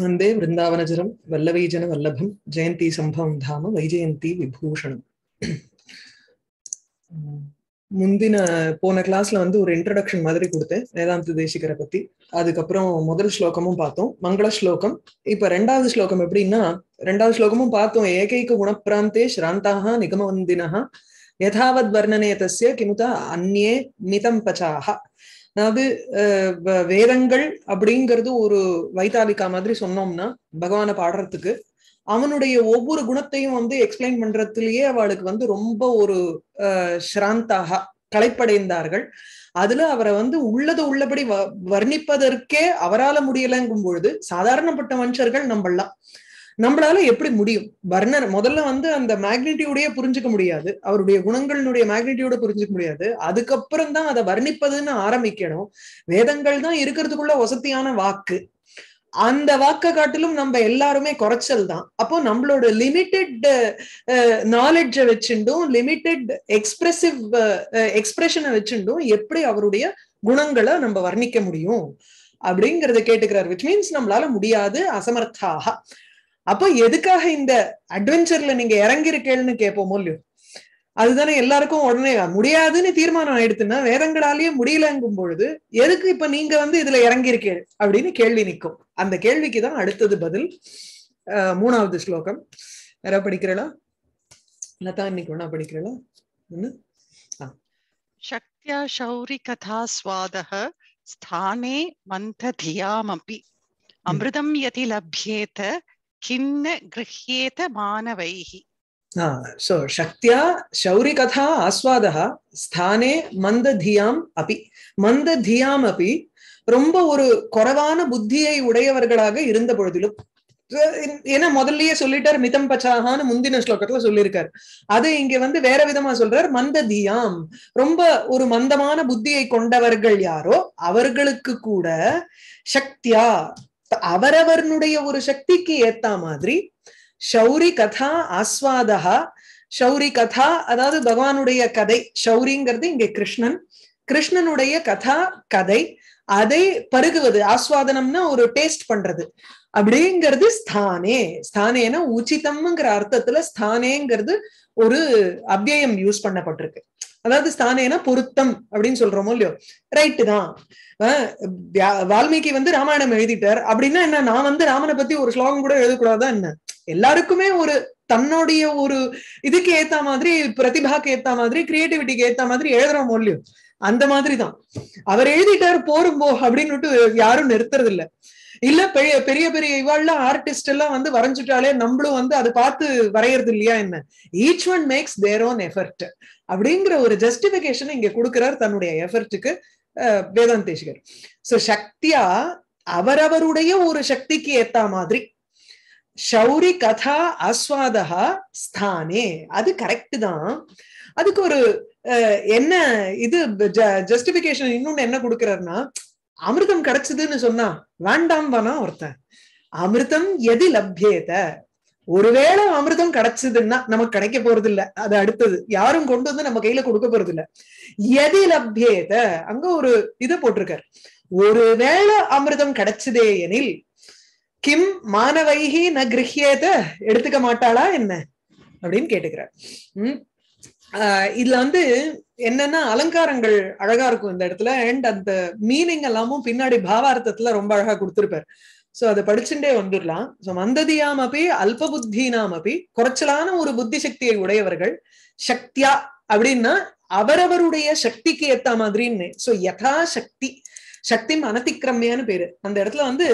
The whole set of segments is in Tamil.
നന്ദേ വൃന്ദാവനചരം വല്ലവൈജന വല്ലഭം ജയന്തി സംഭവം ധാമ വൈജയന്തി വിഭൂഷണം முந்தின போன கிளாஸ்ல வந்து ஒரு இன்ட்ரடக்ஷன் மாதிரி கொடுத்தேன் வேதாந்த தேசிகரை பத்தி அதுக்கப்புறம் முதல் ஸ்லோகமும் பார்த்தோம் மங்கள ஸ்லோகம் இப்ப ரெண்டாவது ஸ்லோகம் எப்படின்னா ரெண்டாவது ஸ்லோகமும் பார்த்தோம் ஏகைக குணப்பிராந்தே ஸ்ராந்தாக நிகமவந்தினா யதாவத் வர்ணனே தஸ்ய கிமுதா அந்நே மிதம் பச்சாக அதாவது வேதங்கள் அப்படிங்கிறது ஒரு வைதாலிகா மாதிரி சொன்னோம்னா பகவானை பாடுறதுக்கு அவனுடைய ஒவ்வொரு குணத்தையும் வந்து எக்ஸ்பிளைன் பண்றதுலயே அவளுக்கு வந்து ரொம்ப ஒரு ஸ்ராந்தாக களைப்படைந்தார்கள் அதுல அவரை வந்து உள்ளது உள்ளபடி வர்ணிப்பதற்கே அவரால முடியலங்கும் பொழுது சாதாரணப்பட்ட மனுஷர்கள் நம்மளாம் நம்மளால எப்படி முடியும் வர்ணர் முதல்ல வந்து அந்த மேக்னிடியூடே புரிஞ்சுக்க முடியாது அவருடைய குணங்களினுடைய மேக்னிடியூட புரிஞ்சுக்க முடியாது அதுக்கப்புறம் தான் அதை வர்ணிப்பதுன்னு ஆரம்பிக்கணும் வேதங்கள் தான் இருக்கிறதுக்குள்ள வசதியான வாக்கு அந்த வாக்க காட்டிலும் நம்ம எல்லாருமே குறைச்சல் தான் அப்போ நம்மளோட லிமிட்டெட் நாலெட்ஜை வச்சுட்டும் லிமிட்டெட் எக்ஸ்பிரசிவ் எக்ஸ்பிரஷனை வச்சுட்டும் எப்படி அவருடைய குணங்களை நம்ம வர்ணிக்க முடியும் அப்படிங்கறத கேட்டுக்கிறார் விச் மீன்ஸ் நம்மளால முடியாது அசமர்த்தாக அப்ப எதுக்காக இந்த அட்வென்ச்சர்ல நீங்க இறங்கிருக்கேன்னு கேட்போமோ இல்லையோ அதுதானே எல்லாருக்கும் உடனே முடியாதுன்னு தீர்மானம் ஆயிடுத்துன்னா வேதங்களாலேயே முடியலங்கும் பொழுது எதுக்கு இப்ப நீங்க வந்து இதுல இறங்கியிருக்கீள் அப்படின்னு கேள்வி நிற்கும் அந்த கேள்விக்குதான் அடுத்தது பதில் மூணாவது ஸ்லோகம் வேற படிக்கிறளா லதா இன்னைக்கு ஒன்னா படிக்கிறளா ஒண்ணு சக்தியா சௌரி கதா சுவாதக ஸ்தானே மந்த தியாமபி அமிர்தம் யதி லப்யேத சக்தியா சௌரி கதா ஆஸ்வாதா ஸ்தானே மந்ததியாம் அபி மந்ததியாம் அபி ரொம்ப ஒரு குறைவான புத்தியை உடையவர்களாக இருந்த பொழுதிலும் ஏன்னா முதல்லயே சொல்லிட்டார் மிதம் பச்சாகான்னு முந்தின ஸ்லோகத்துல சொல்லியிருக்காரு அது இங்க வந்து வேற விதமா சொல்றார் மந்த தியாம் ரொம்ப ஒரு மந்தமான புத்தியை கொண்டவர்கள் யாரோ அவர்களுக்கு கூட சக்தியா அவரவர்னுடைய ஒரு சக்திக்கு ஏத்தா மாதிரி ஷௌரி கதா ஆஸ்வாதா ஷௌரி கதா அதாவது பகவானுடைய கதை ஷௌரிங்கிறது இங்க கிருஷ்ணன் கிருஷ்ணனுடைய கதா கதை அதை பருகுவது ஆஸ்வாதனம்னா ஒரு டேஸ்ட் பண்றது அப்படிங்கிறது ஸ்தானே ஸ்தானேனா உச்சிதம்ங்கிற அர்த்தத்துல ஸ்தானேங்கிறது ஒரு அபியம் யூஸ் பண்ணப்பட்டிருக்கு அதாவது ஸ்தானேனா பொருத்தம் அப்படின்னு சொல்றோமோ இல்லையோ ரைட்டு தான் வால்மீகி வந்து ராமாயணம் எழுதிட்டார் அப்படின்னா என்ன நான் வந்து ராமனை பத்தி ஒரு ஸ்லோகம் கூட எழுதக்கூடாதா என்ன எல்லாருக்குமே ஒரு தன்னுடைய ஒரு இதுக்கு ஏத்த மாதிரி பிரதிபாக்கு ஏத்த மாதிரி கிரியேட்டிவிட்டிக்கு ஏத்த மாதிரி எழுதுறோமோ இல்லையோ அந்த மாதிரி தான் அவர் எழுதிட்டார் போரும்போ அப்படின்னு யாரும் நிறுத்துறது இல்லை இல்ல பெரிய பெரிய பெரிய இவாள்லாம் ஆர்டிஸ்ட் எல்லாம் வந்து வரைஞ்சிட்டாலே நம்மளும் வந்து அதை பார்த்து வரைகிறது இல்லையா என்ன each one makes their own effort அப்படிங்கிற ஒரு ஜஸ்டிபிகேஷன் இங்க கொடுக்கிறார் தன்னுடைய எஃபர்ட்டுக்கு வேதாந்தேஷிகர் சோ சக்தியா அவரவருடைய ஒரு சக்திக்கு ஏத்த மாதிரி ஷௌரி கதா ஆஸ்வாதா ஸ்தானே அது கரெக்ட் தான் அதுக்கு ஒரு என்ன இது ஜஸ்டிபிகேஷன் இன்னொன்னு என்ன கொடுக்கிறார்னா அமிர்தம் கிடைச்சதுன்னு சொன்னா வேண்டாம் வேணா ஒருத்தன் அமிர்தம் எது லப்யேத ஒருவேளை அமிர்தம் கிடைச்சதுன்னா நமக்கு கிடைக்க போறது இல்ல அது அடுத்தது யாரும் கொண்டு வந்து நம்ம கையில கொடுக்க போறது இல்ல எதி லப்யேத அங்க ஒரு இது போட்டிருக்காரு ஒருவேளை அமிர்தம் கிடைச்சதே எனில் கிம் மாணவைகி ந கிரகியேத எடுத்துக்க மாட்டாளா என்ன அப்படின்னு கேட்டுக்கிறார் உம் இதுல வந்து என்னன்னா அலங்காரங்கள் அழகா இருக்கும் இந்த இடத்துல அண்ட் அந்த மீனிங் எல்லாமும் பின்னாடி பாவார்த்தத்துல ரொம்ப அழகா கொடுத்திருப்பார் சோ அதை படிச்சுட்டே வந்துடலாம் சோ மந்ததியாம் அப்படி அல்ப புத்தினாம் அப்படி குறைச்சலான ஒரு புத்தி சக்தியை உடையவர்கள் சக்தியா அப்படின்னா அவரவருடைய சக்திக்கு ஏத்த மாதிரின்னு சோ யதா சக்தி சக்தி அனதிக்கிரமையான பேரு அந்த இடத்துல வந்து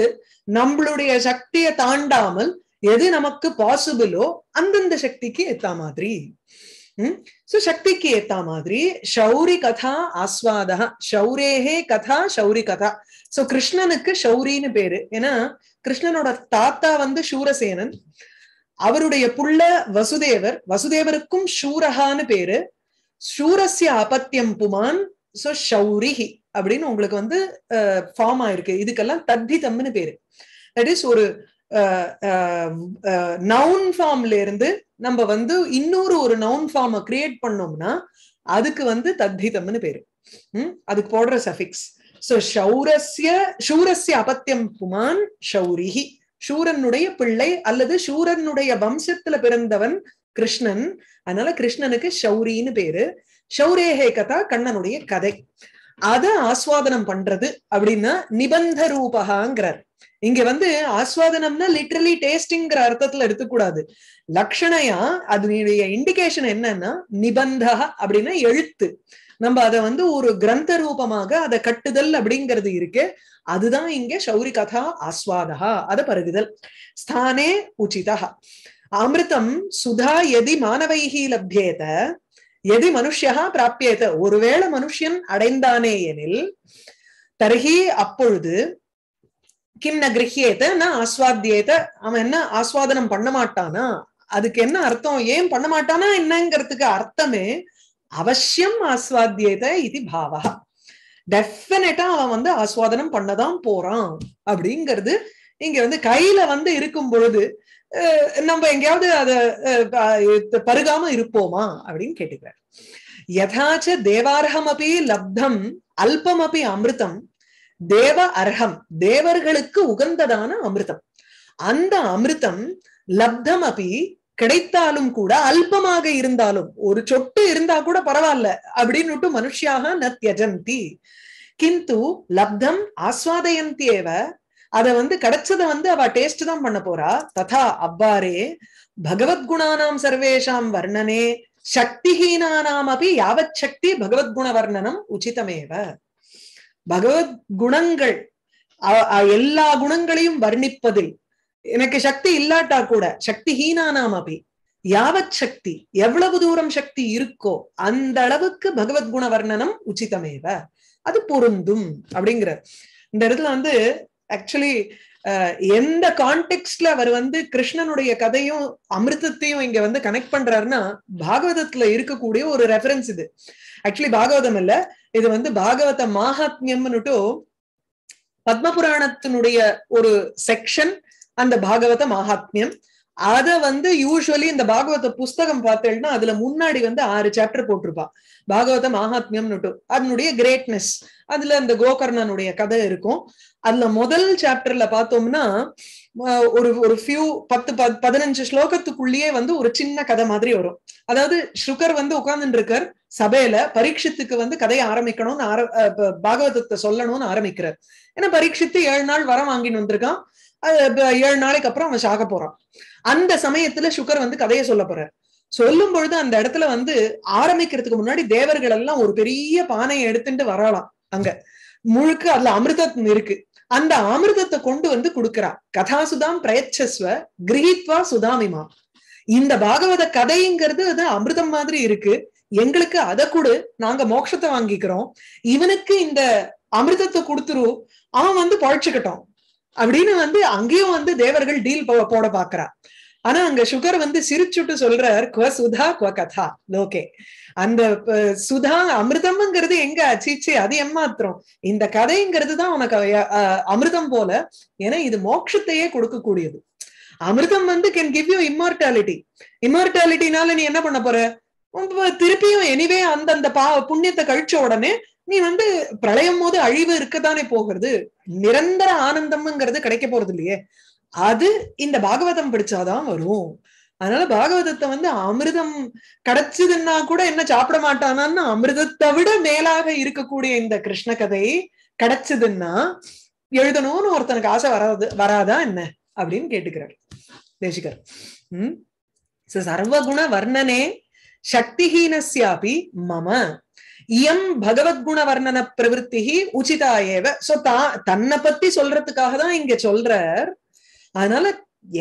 நம்மளுடைய சக்தியை தாண்டாமல் எது நமக்கு பாசிபிளோ அந்தந்த சக்திக்கு ஏத்த மாதிரி சோ சக்திக்கு ஏத்த மாதிரி ஷௌரி கதா ஆஸ்வாதா ஷௌரேஹே கதா ஷௌரி கதா சோ கிருஷ்ணனுக்கு ஷௌரின்னு பேரு ஏன்னா கிருஷ்ணனோட தாத்தா வந்து சூரசேனன் அவருடைய புள்ள வசுதேவர் வசுதேவருக்கும் ஷூரஹான்னு பேரு சூரஸ்ய அபத்தியம் புமான் சோ ஷௌரிஹி அப்படின்னு உங்களுக்கு வந்து ஃபார்ம் ஆயிருக்கு இதுக்கெல்லாம் தத்திதம்னு பேரு தட் இஸ் ஒரு நவுன் ஃபார்ம்ல இருந்து நம்ம வந்து இன்னொரு ஒரு நவுன் ஃபார்மை கிரியேட் பண்ணோம்னா அதுக்கு வந்து தத்திதம்னு பேரு அதுக்கு போடுற சஃபிக்ஸ் சோ சௌரஸ்ய சூரஸ்ய அபத்தியம் புமான் சௌரிஹி சூரனுடைய பிள்ளை அல்லது சூரனுடைய வம்சத்துல பிறந்தவன் கிருஷ்ணன் அதனால கிருஷ்ணனுக்கு ஷௌரின்னு பேரு ஷௌரேஹே கதா கண்ணனுடைய கதை அத ஆஸ்வாதனம் பண்றது அப்படின்னா நிபந்த ரூபகாங்கிறார் இங்க வந்து ஆஸ்வாதனம்னா லிட்ரலி டேஸ்டிங்கிற அர்த்தத்துல எடுத்துக்கூடாது லக்ஷணையா அதனுடைய இண்டிகேஷன் என்னன்னா நிபந்தா அப்படின்னா எழுத்து நம்ம அதை வந்து ஒரு கிரந்த ரூபமாக அதை கட்டுதல் அப்படிங்கிறது இருக்கு அதுதான் இங்க சௌரி கதா ஆஸ்வாதா அதை பருகுதல் ஸ்தானே உச்சிதா அமிர்தம் சுதா எதி மாணவைகி லப்யேத எதி மனுஷியா பிராப்பியேத ஒருவேளை மனுஷன் அடைந்தானே எனில் தருகி அப்பொழுது கிம் ந கிரகியேத ந ஆஸ்வாத்தியேத அவன் என்ன ஆஸ்வாதனம் பண்ண மாட்டானா அதுக்கு என்ன அர்த்தம் ஏன் பண்ண மாட்டானா என்னங்கிறதுக்கு அர்த்தமே அவசியம் ஆஸ்வாத்தியத இது பாவா டெஃபினட்டா அவன் வந்து ஆஸ்வாதனம் பண்ணதான் போறான் அப்படிங்கிறது இங்க வந்து கையில வந்து இருக்கும் பொழுது நம்ம எங்கேயாவது அதை பருகாம இருப்போமா அப்படின்னு கேட்டுக்கிறார் யதாச்ச தேவார்ஹம் அப்படி லப்தம் அல்பம் அப்படி அமிர்தம் தேவ அர்ஹம் தேவர்களுக்கு உகந்ததான அமிர்தம் அந்த அமிர்தம் லப்தம் அப்படி கிடைத்தாலும் கூட அல்பமாக இருந்தாலும் ஒரு சொட்டு இருந்தா கூட பரவாயில்ல அப்படின்னுட்டு மனுஷியாக ந தியஜந்தி கிந்து லப்தம் ஆஸ்வாதயந்தி ஏவ அத வந்து கிடைச்சத வந்து அவ டேஸ்ட் தான் பண்ண போறா ததா அவ்வாறே பகவத்குணானாம் சர்வேஷாம் வர்ணனே சக்திஹீனானாம் அப்படி யாவத் சக்தி பகவத்குண வர்ணனம் உச்சிதமேவ பகவத் குணங்கள் எல்லா குணங்களையும் வர்ணிப்பதில் எனக்கு சக்தி இல்லாட்டா கூட சக்தி ஹீனானாம் அபி யாவத் சக்தி எவ்வளவு தூரம் சக்தி இருக்கோ அந்த அளவுக்கு பகவத் குண வர்ணனம் உச்சிதமேவ அது பொருந்தும் அப்படிங்கிறார் இந்த இடத்துல வந்து ஆக்சுவலி எந்த கான்டெக்ட்ல அவர் வந்து கிருஷ்ணனுடைய கதையும் அமிர்தத்தையும் இங்க வந்து கனெக்ட் பண்றாருன்னா பாகவதத்துல இருக்கக்கூடிய ஒரு ரெஃபரன்ஸ் இது ஆக்சுவலி பாகவதம் இல்ல இது வந்து பாகவத மாகாத்மியம்னுட்டு பத்மபுராணத்தினுடைய ஒரு செக்ஷன் அந்த பாகவத மகாத்மியம் அத வந்து யூஸ்வலி இந்த பாகவத புஸ்தகம் பார்த்தேன்னா அதுல முன்னாடி வந்து ஆறு சாப்டர் போட்டிருப்பா பாகவத மகாத்மியம்னுட்டு அதனுடைய கிரேட்னஸ் அதுல அந்த கோகர்ணனுடைய கதை இருக்கும் அதுல முதல் சாப்டர்ல பார்த்தோம்னா ஒரு ஒரு ஃபியூ பத்து பதினஞ்சு ஸ்லோகத்துக்குள்ளேயே வந்து ஒரு சின்ன கதை மாதிரி வரும் அதாவது ஸ்ருகர் வந்து உட்கார்ந்துட்டு இருக்கார் சபையில பரீட்சத்துக்கு வந்து கதையை ஆரம்பிக்கணும்னு ஆர பாகவதத்தை சொல்லணும்னு ஆரம்பிக்கிறார் ஏன்னா பரீட்சித்து ஏழு நாள் வரம் வாங்கின்னு வந்திருக்கான் அது ஏழு நாளைக்கு அப்புறம் அவன் சாக போறான் அந்த சமயத்துல சுகர் வந்து கதையை சொல்ல போறாரு சொல்லும் பொழுது அந்த இடத்துல வந்து ஆரம்பிக்கிறதுக்கு முன்னாடி தேவர்கள் எல்லாம் ஒரு பெரிய பானையை எடுத்துட்டு வரலாம் அங்க முழுக்க அதுல அமிர்தம் இருக்கு அந்த அமிர்தத்தை கொண்டு வந்து கொடுக்கறா கதாசுதாம் பிரயச்சஸ்வ கிரகித்வா சுதாமிமா இந்த பாகவத கதைங்கிறது அது அமிர்தம் மாதிரி இருக்கு எங்களுக்கு அதை கொடு நாங்க மோட்சத்தை வாங்கிக்கிறோம் இவனுக்கு இந்த அமிர்தத்தை கொடுத்துரு அவன் வந்து பழச்சுக்கிட்டோம் அப்படின்னு வந்து அங்கேயும் வந்து தேவர்கள் டீல் போட பாக்குறா ஆனா அங்க சுகர் வந்து சிரிச்சுட்டு சொல்றார் குவ சுதா குவ கதா லோகே அந்த சுதா அமிர்தம்ங்கிறது எங்க அச்சிச்சு அது எம்மாத்திரம் இந்த கதைங்கிறது தான் உனக்கு அமிர்தம் போல ஏன்னா இது மோட்சத்தையே கொடுக்கக்கூடியது அமிர்தம் வந்து கேன் கிவ் யூ இம்மார்டாலிட்டி இம்மார்டாலிட்டினால நீ என்ன பண்ண போற திருப்பியும் எனிவே அந்த அந்த பா புண்ணியத்தை கழிச்ச உடனே நீ வந்து பிரளயம் போது அழிவு இருக்கத்தானே போகிறது நிரந்தர ஆனந்தம்ங்கிறது கிடைக்க போறது இல்லையே அது இந்த பாகவதம் படிச்சாதான் வரும் அதனால பாகவதத்தை வந்து அமிர்தம் கிடைச்சதுன்னா கூட என்ன சாப்பிட மாட்டானான்னு அமிர்தத்தை விட மேலாக இருக்கக்கூடிய இந்த கிருஷ்ண கதை கிடைச்சதுன்னா எழுதணும்னு ஒருத்தனுக்கு ஆசை வராது வராதா என்ன அப்படின்னு கேட்டுக்கிறார் தேசிகர் உம் சர்வகுண வர்ணனே சக்திஹீனஸ்யாபி மம இயம் பகவத்குண வர்ணன பிரவருத்தி உச்சிதா ஏவ சோ தா தன்னை பத்தி சொல்றதுக்காக தான் இங்க சொல்றார் அதனால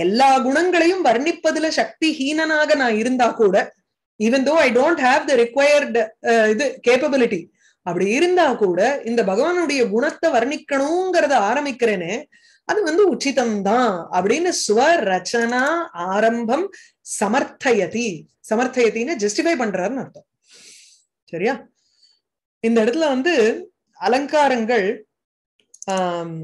எல்லா குணங்களையும் வர்ணிப்பதுல சக்தி ஹீனனாக நான் இருந்தா கூட even though I don't have the required இது கேப்பபிலிட்டி அப்படி இருந்தா கூட இந்த பகவானுடைய குணத்தை வர்ணிக்கணுங்கிறத ஆரம்பிக்கிறேனே அது வந்து உச்சிதம் தான் அப்படின்னு சுவரச்சனா ஆரம்பம் சமர்த்தயதி சமர்த்தயத்தின்னு ஜஸ்டிஃபை பண்றாருன்னு அர்த்தம் சரியா இந்த இடத்துல வந்து அலங்காரங்கள் ஆஹ்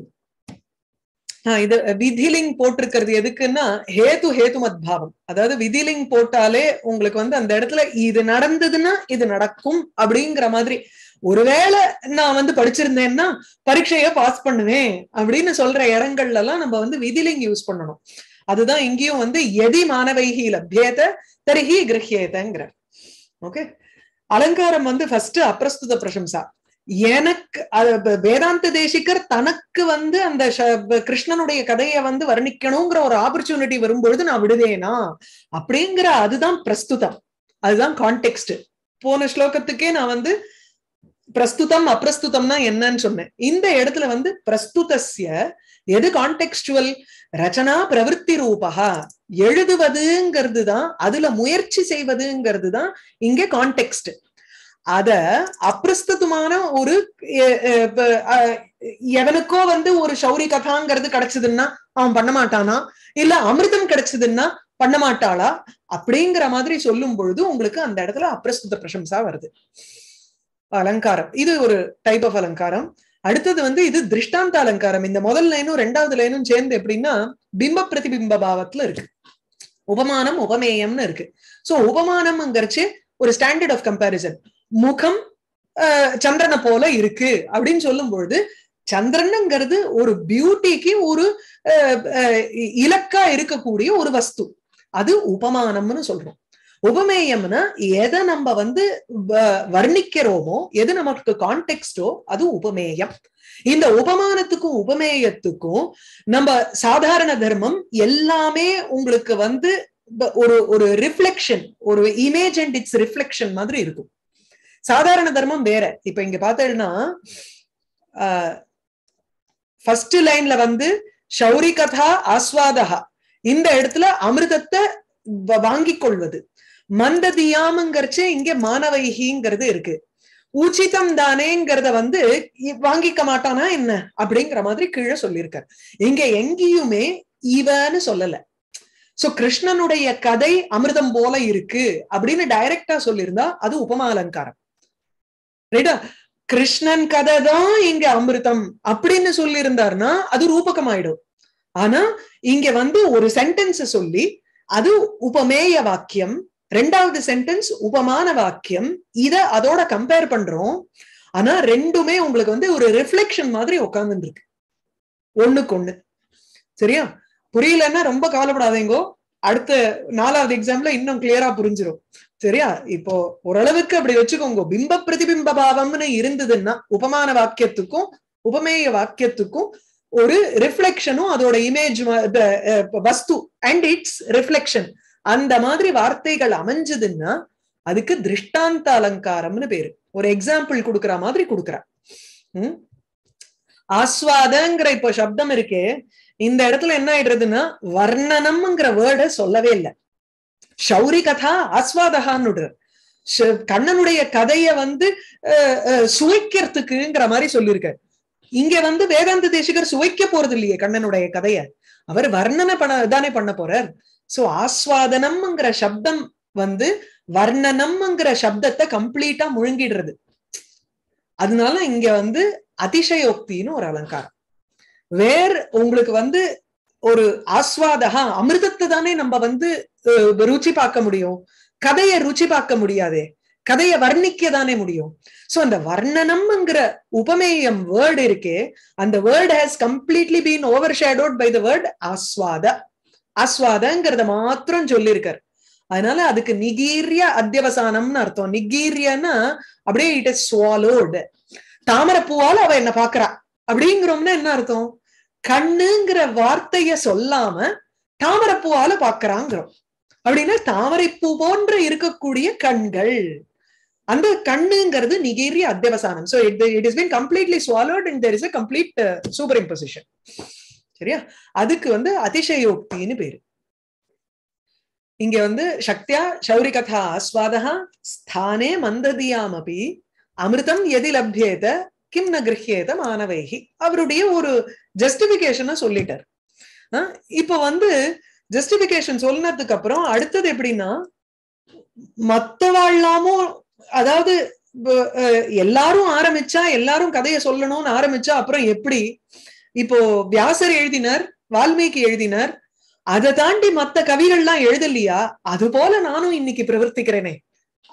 இது விதிலிங் போட்டிருக்கிறது எதுக்குன்னா ஹேது ஹேது மத்பாவம் அதாவது விதிலிங் போட்டாலே உங்களுக்கு வந்து அந்த இடத்துல இது நடந்ததுன்னா இது நடக்கும் அப்படிங்கிற மாதிரி ஒருவேளை நான் வந்து படிச்சிருந்தேன்னா பரீட்சைய பாஸ் பண்ணுவேன் அப்படின்னு சொல்ற இடங்கள்ல எல்லாம் நம்ம வந்து விதிலிங் யூஸ் பண்ணணும் அதுதான் இங்கேயும் வந்து எதி மாணவைகி லபியேத தரிகி கிரகியேதங்கிற ஓகே அலங்காரம் வந்து ஃபர்ஸ்ட் அப்பிரஸ்துத பிரசம்சா எனக்கு வேதாந்த தேசிகர் தனக்கு வந்து அந்த கிருஷ்ணனுடைய கதையை வந்து வர்ணிக்கணுங்கிற ஒரு ஆப்பர்ச்சுனிட்டி வரும்பொழுது நான் விடுதேனா அப்படிங்கிற அதுதான் பிரஸ்துதம் அதுதான் கான்டெக்ட் போன ஸ்லோகத்துக்கே நான் வந்து பிரஸ்துதம் அப்பிரஸ்துதம்னா என்னன்னு சொன்னேன் இந்த இடத்துல வந்து பிரஸ்துதஸ்ய எது கான்டெக்ஸ்டுவல் ரச்சனா பிரவருத்தி ரூபா எழுதுவதுங்கிறது தான் அதுல முயற்சி செய்வதுங்கிறது தான் இங்க கான்டெக்ஸ்ட் அத அப்பிரஸ்தமான ஒரு எவனுக்கோ வந்து ஒரு சௌரி கதாங்கிறது கிடைச்சதுன்னா அவன் பண்ண மாட்டானா இல்ல அமிர்தம் கிடைச்சதுன்னா பண்ண மாட்டாளா அப்படிங்கிற மாதிரி சொல்லும் பொழுது உங்களுக்கு அந்த இடத்துல அப்பிரஸ்துத பிரசம்சா வருது அலங்காரம் இது ஒரு டைப் ஆஃப் அலங்காரம் அடுத்தது வந்து இது திருஷ்டாந்த அலங்காரம் இந்த முதல் லைனும் ரெண்டாவது லைனும் சேர்ந்து எப்படின்னா பிம்ப பிரதிபிம்ப பாவத்துல இருக்கு உபமானம் உபமேயம்னு இருக்கு சோ உபமானம்ங்கிறச்சு ஒரு ஸ்டாண்டர்ட் ஆஃப் கம்பேரிசன் முகம் சந்திரனை போல இருக்கு அப்படின்னு சொல்லும் பொழுது சந்திரனுங்கிறது ஒரு பியூட்டிக்கு ஒரு இலக்கா இருக்கக்கூடிய ஒரு வஸ்து அது உபமானம்னு சொல்றோம் உபமேயம்னா எதை நம்ம வந்து வர்ணிக்கிறோமோ எது நமக்கு கான்டெக்ஸ்டோ அது உபமேயம் இந்த உபமானத்துக்கும் உபமேயத்துக்கும் நம்ம சாதாரண தர்மம் எல்லாமே உங்களுக்கு வந்து ஒரு ஒரு ரிஃப்ளெக்ஷன் ஒரு இமேஜ் அண்ட் இட்ஸ் ரிஃப்ளெக்ஷன் மாதிரி இருக்கும் சாதாரண தர்மம் வேற இப்ப இங்க பார்த்தேன்னா ஃபர்ஸ்ட் லைன்ல வந்து ஷௌரி கதா ஆஸ்வாதகா இந்த இடத்துல அமிர்தத்தை வாங்கிக் கொள்வது மந்ததியாமங்கிறச்சு இங்க மாணவைகிங்கிறது இருக்கு உச்சிதம் தானேங்கிறத வந்து வாங்கிக்க மாட்டானா என்ன அப்படிங்கிற மாதிரி கீழே சொல்லியிருக்கார் இங்க எங்கேயுமே இவன்னு சொல்லல சோ கிருஷ்ணனுடைய கதை அமிர்தம் போல இருக்கு அப்படின்னு டைரக்டா சொல்லியிருந்தா அது உபமா அலங்காரம் ரைட்டா கிருஷ்ணன் கதை தான் இங்க அமிர்தம் அப்படின்னு சொல்லியிருந்தாருன்னா அது ரூபகம் ஆயிடும் ஆனா இங்க வந்து ஒரு சென்டென்ஸ் சொல்லி அது உபமேய வாக்கியம் ரெண்டாவது சென்டென்ஸ் உபமான வாக்கியம் இத அதோட கம்பேர் பண்றோம் ஆனா ரெண்டுமே உங்களுக்கு வந்து ஒரு ரிஃப்ளெக்ஷன் மாதிரி உட்காந்துருக்கு ஒண்ணுக்கு ஒண்ணு சரியா புரியலன்னா ரொம்ப கவலைப்படாதீங்கோ அடுத்த நாலாவது எக்ஸாம்ல இன்னும் கிளியரா புரிஞ்சிடும் சரியா இப்போ ஓரளவுக்கு அப்படி வச்சுக்கோங்க பிம்ப பிரதிபிம்ப பாவம்னு இருந்ததுன்னா உபமான வாக்கியத்துக்கும் உபமேய வாக்கியத்துக்கும் ஒரு ரிஃப்ளெக்ஷனும் அதோட இமேஜ் வஸ்து அண்ட் இட்ஸ் ரிஃப்ளெக்ஷன் அந்த மாதிரி வார்த்தைகள் அமைஞ்சதுன்னா அதுக்கு திருஷ்டாந்த அலங்காரம்னு பேரு ஒரு எக்ஸாம்பிள் கொடுக்குற மாதிரி கொடுக்குற உம் ஆஸ்வாதங்கிற இப்ப சப்தம் இருக்கே இந்த இடத்துல என்ன ஆயிடுறதுன்னா வர்ணனம்ங்கிற வேர்டை சொல்லவே இல்லை ஷௌரி கதா ஆஸ்வாதகான்னு கண்ணனுடைய கதைய வந்து சுவைக்கிறதுக்குங்கிற மாதிரி சொல்லியிருக்காரு இங்க வந்து வேதாந்த தேசிகர் சுவைக்க போறது இல்லையே கண்ணனுடைய கதைய அவர் வர்ணனை பண்ண தானே பண்ண போறார் சோ ஆஸ்வாதனம்ங்கிற சப்தம் வந்து வர்ணனம்ங்கிற சப்தத்தை கம்ப்ளீட்டா முழுங்கிடுறது அதனால இங்க வந்து அதிசயோக்தின்னு ஒரு அலங்காரம் வேர் உங்களுக்கு வந்து ஒரு ஆஸ்வாதகா அமிர்தத்தை தானே நம்ம வந்து ருச்சி பார்க்க முடியும் கதைய ருச்சி பார்க்க முடியாதே கதைய வர்ணிக்க தானே முடியும் சோ அந்த வர்ணனம்ங்கிற உபமேயம் வேர்டு இருக்கே அந்த word has completely been overshadowed by the word ஆஸ்வாத ஆஸ்வாதங்கிறத மாத்திரம் சொல்லியிருக்காரு அதனால அதுக்கு நிகீரிய அத்தியவசானம்னு அர்த்தம் நிகீரியன்னா அப்படியே இட் இஸ் ஸ்வாலோடு தாமரப்பூவால் அவ என்ன பாக்குறா அப்படிங்கிறோம்னா என்ன அர்த்தம் கண்ணுங்கிற வார்த்தைய சொல்லாம தாமரப்பூவால பாக்குறாங்கிறோம் அப்படின்னா தாமரைப்பூ போன்ற இருக்கக்கூடிய கண்கள் அந்த கண்ணுங்கிறது நிகேரிய அத்தியவசானம் so it it is been completely swallowed in there is a complete superimposition சரியா அதுக்கு வந்து அதிசயோக்தின்னு பேரு இங்க வந்து சக்தியா சௌரி கதா ஆஸ்வாதா ஸ்தானே மந்ததியாமபி அமிர்தம் எதி லப்யேத கிம் ந கிரகியேத அவருடைய ஒரு ஜஸ்டிபிகேஷனை சொல்லிட்டார் இப்ப வந்து ஜஸ்டிபிகேஷன் சொன்னதுக்கு அப்புறம் அடுத்தது எப்படின்னா மத்தவாழ்லாமும் அதாவது எல்லாரும் ஆரம்பிச்சா எல்லாரும் கதையை சொல்லணும்னு ஆரம்பிச்சா அப்புறம் எப்படி இப்போ வியாசர் எழுதினர் வால்மீகி எழுதினர் அதை தாண்டி மத்த கவிகள்லாம் எழுதலையா அது போல நானும் இன்னைக்கு பிரவர்த்திக்கிறேனே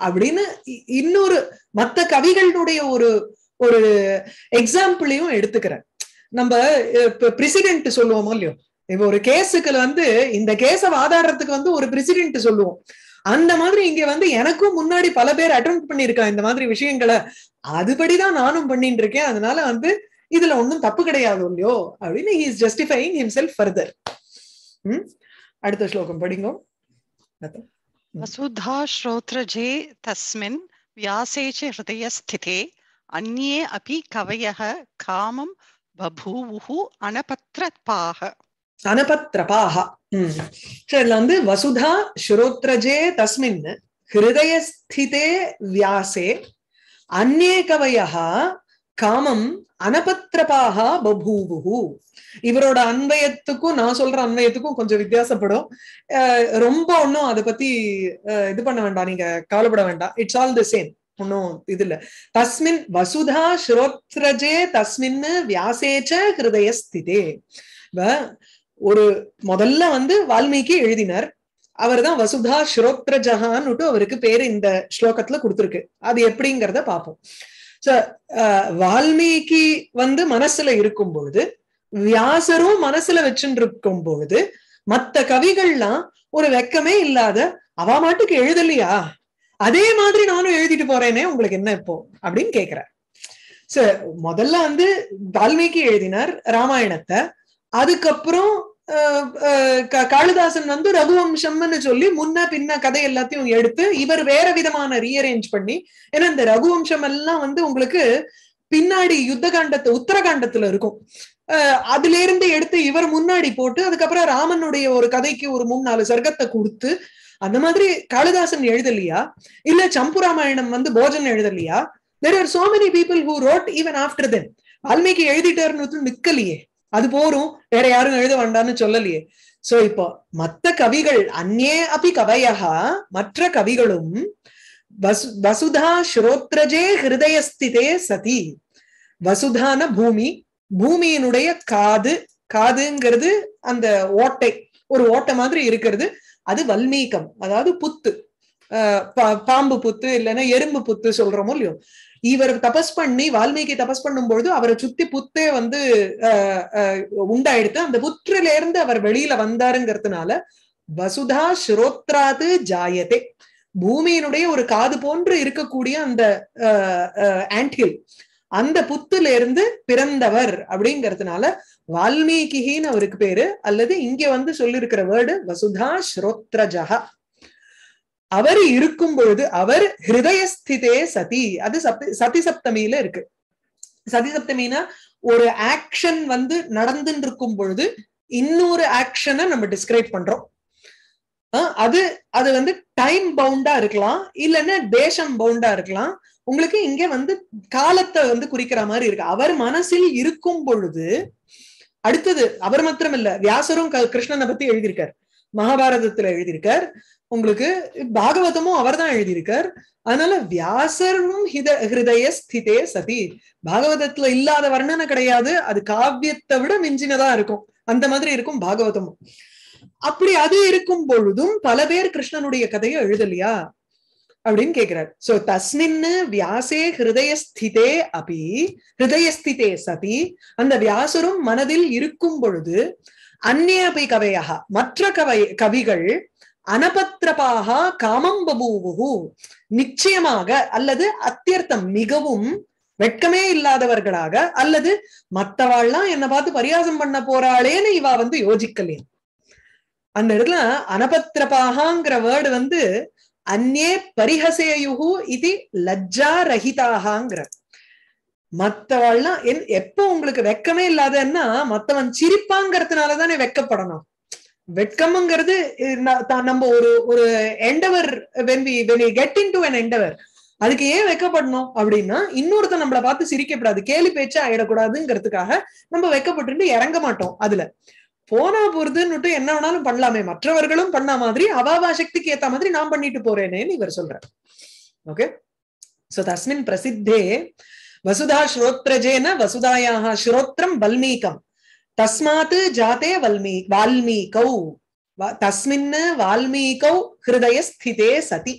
அப்படின்னு இன்னொரு மத்த கவிகளுடைய ஒரு ஒரு எக்ஸாம்பிளையும் எடுத்துக்கிறேன் நம்ம பிரசிடென்ட் சொல்லுவோமோ இல்லையோ இப்ப ஒரு கேஸுக்கு வந்து இந்த கேஸ வாதாடுறதுக்கு வந்து ஒரு பிரசிடென்ட் சொல்லுவோம் அந்த மாதிரி இங்க வந்து எனக்கும் முன்னாடி பல பேர் அட்டன் பண்ணிருக்கான் இந்த மாதிரி விஷயங்களை அதுபடிதான் நானும் பண்ணிட்டு இருக்கேன் அதனால வந்து இதுல ஒன்றும் தப்பு கிடையாது இல்லையோ அப்படின்னு he is justifying himself further அடுத்த ஸ்லோகம் படிங்கோ வசுதா ஸ்ரோத்ரஜே தஸ்மின் வியாசேச்ச ஹிருதயஸ்திதே அந்நே அபி கவயக காமம் பபூவுஹு அனபத்ரபாக அனபத்ரபாக சரி வந்து வசுதா ஸ்ரோத்ரஜே தஸ்மின் ஹிருதயஸ்திதே வியாசே காமம் அனபத்திரபாகா பபூவுகு இவரோட அன்பயத்துக்கும் நான் சொல்ற அன்பயத்துக்கும் கொஞ்சம் வித்தியாசப்படும் ரொம்ப ஒன்றும் அதை பத்தி இது பண்ண வேண்டாம் நீங்க கவலைப்பட வேண்டாம் இட்ஸ் ஆல் தி சேம் ஒன்னும் இது இல்ல தஸ்மின் வசுதா ஸ்ரோத்ரஜே தஸ்மின் வியாசேச்ச ஹிருதயஸ்திதே ஒரு முதல்ல வந்து வால்மீகி எழுதினார் அவர் தான் வசுதா ஸ்ரோத்ரஜகான்னுட்டு அவருக்கு பேரு இந்த ஸ்லோகத்துல கொடுத்துருக்கு அது எப்படிங்கிறத பார்ப்போம் வால்மீகி வந்து மனசுல இருக்கும் பொழுது வியாசரும் மனசுல வச்சுட்டு இருக்கும் பொழுது மத்த கவிகள்லாம் ஒரு வெக்கமே இல்லாத அவ மாட்டுக்கு எழுதலையா அதே மாதிரி நானும் எழுதிட்டு போறேனே உங்களுக்கு என்ன இப்போ அப்படின்னு சோ முதல்ல வந்து வால்மீகி எழுதினார் ராமாயணத்தை அதுக்கப்புறம் காளிதாசன் வந்து ரகுவம்சம்னு சொல்லி முன்ன பின்ன கதை எல்லாத்தையும் எடுத்து இவர் வேற விதமான ரீஅரேஞ்ச் பண்ணி ஏன்னா இந்த ரகுவம்சம் எல்லாம் வந்து உங்களுக்கு பின்னாடி யுத்த காண்டத்தை உத்தரகாண்டத்துல இருக்கும் அதுல இருந்து எடுத்து இவர் முன்னாடி போட்டு அதுக்கப்புறம் ராமனுடைய ஒரு கதைக்கு ஒரு மூணு நாலு சர்க்கத்தை கொடுத்து அந்த மாதிரி காளிதாசன் எழுதலையா இல்ல சம்புராமாயணம் வந்து போஜன் எழுதலையா there are so many people who wrote even after then Valmiki எழுதிட்டாருன்னு நிக்கலையே அது போரும் வேற யாரும் எழுத வேண்டாம்னு சொல்லலையே சோ இப்போ மத்த கவிகள் அந்நே அபி கவையா மற்ற கவிகளும் வசுதா ஸ்ரோத்ரஜே ஹிருதயஸ்திதே சதி வசுதான பூமி பூமியினுடைய காது காதுங்கிறது அந்த ஓட்டை ஒரு ஓட்டை மாதிரி இருக்கிறது அது வல்மீகம் அதாவது புத்து பாம்பு புத்து இல்லைன்னா எறும்பு புத்து சொல்றோமோ இல்லையோ இவர் தபஸ் பண்ணி வால்மீகி தபஸ் பண்ணும்பொழுது அவரை சுத்தி புத்தே வந்து உண்டாயிடுத்து அந்த புற்றில இருந்து அவர் வெளியில வந்தாருங்கிறதுனால வசுதா ஸ்ரோத்ராது ஜாயதே பூமியினுடைய ஒரு காது போன்று இருக்கக்கூடிய அந்த ஆண்டில் அந்த புத்துல இருந்து பிறந்தவர் அப்படிங்கிறதுனால வால்மீகின்னு அவருக்கு பேரு அல்லது இங்க வந்து சொல்லியிருக்கிற வேர்டு வசுதா ஸ்ரோத்ரஜகா அவர் இருக்கும் பொழுது அவர் ஹிருதயஸ்திதே சதி அது சப்தி சதி சப்தமியில இருக்கு சதி சப்தமினா ஒரு ஆக்ஷன் வந்து நடந்துட்டு இருக்கும் பொழுது இன்னொரு ஆக்ஷனை நம்ம டிஸ்கிரைப் பண்றோம் அது அது வந்து டைம் பவுண்டா இருக்கலாம் இல்லைன்னா தேசம் பவுண்டா இருக்கலாம் உங்களுக்கு இங்க வந்து காலத்தை வந்து குறிக்கிற மாதிரி இருக்கு அவர் மனசில் இருக்கும் பொழுது அடுத்தது அவர் மாத்திரம் இல்ல வியாசரும் கிருஷ்ணனை பத்தி எழுதியிருக்கார் மகாபாரதத்துல எழுதியிருக்கார் உங்களுக்கு பாகவதமும் அவர் தான் எழுதியிருக்கார் அதனால வியாசரும் ஹித ஹிருதய ஸ்திதே சதி பாகவதத்துல இல்லாத வர்ணனை கிடையாது அது காவியத்தை விட மிஞ்சினதா இருக்கும் அந்த மாதிரி இருக்கும் பாகவதமும் அப்படி அது இருக்கும் பொழுதும் பல பேர் கிருஷ்ணனுடைய கதையை எழுதலையா அப்படின்னு கேக்குறார் சோ தஸ்மின்னு வியாசே ஹிருதயஸ்திதே அபி ஹிருதயஸ்திதே சதி அந்த வியாசரும் மனதில் இருக்கும் பொழுது அந்நிய கவையாக மற்ற கவை கவிகள் அனபத்திரபாகா காமம் பபூவு நிச்சயமாக அல்லது அத்தியர்த்தம் மிகவும் வெட்கமே இல்லாதவர்களாக அல்லது மத்தவாள்லாம் என்ன பார்த்து பரியாசம் பண்ண போறாளேன்னு இவா வந்து யோசிக்கலே அந்த இடத்துல அனபத்திரபாகாங்கிற வேர்டு வந்து அந்நே பரிஹசேயுகு இது லஜ்ஜா ரஹிதாகாங்கிற மத்தவாள்லாம் என் எப்போ உங்களுக்கு வெக்கமே இல்லாதன்னா மத்தவன் சிரிப்பாங்கிறதுனால தானே வெக்கப்படணும் வெட்கம்ங்கிறது நம்ம ஒரு ஒரு endeavour when we when get into an endeavour அதுக்கு ஏன் வைக்கப்படணும் அப்படின்னா இன்னொருத்தர் நம்மளை பார்த்து சிரிக்கப்படாது கேலி பேச்சு ஆயிடக்கூடாதுங்கிறதுக்காக நம்ம வைக்கப்பட்டு இறங்க மாட்டோம் அதுல போனா போறதுன்னுட்டு என்ன வேணாலும் பண்ணலாமே மற்றவர்களும் பண்ண மாதிரி அவாவா சக்திக்கு ஏத்த மாதிரி நான் பண்ணிட்டு போறேனேன்னு இவர் சொல்ற ஓகே சோ தஸ்மின் பிரசித்தே வசுதா ஸ்ரோத்ரஜேன வசுதாயாக ஸ்ரோத்ரம் பல்மீகம் தஸ்மாத் ஜாதே வல்மீ வால்மீகௌ தஸ்மின் வால்மீகௌ ஹிருதய ஸ்திதே சதி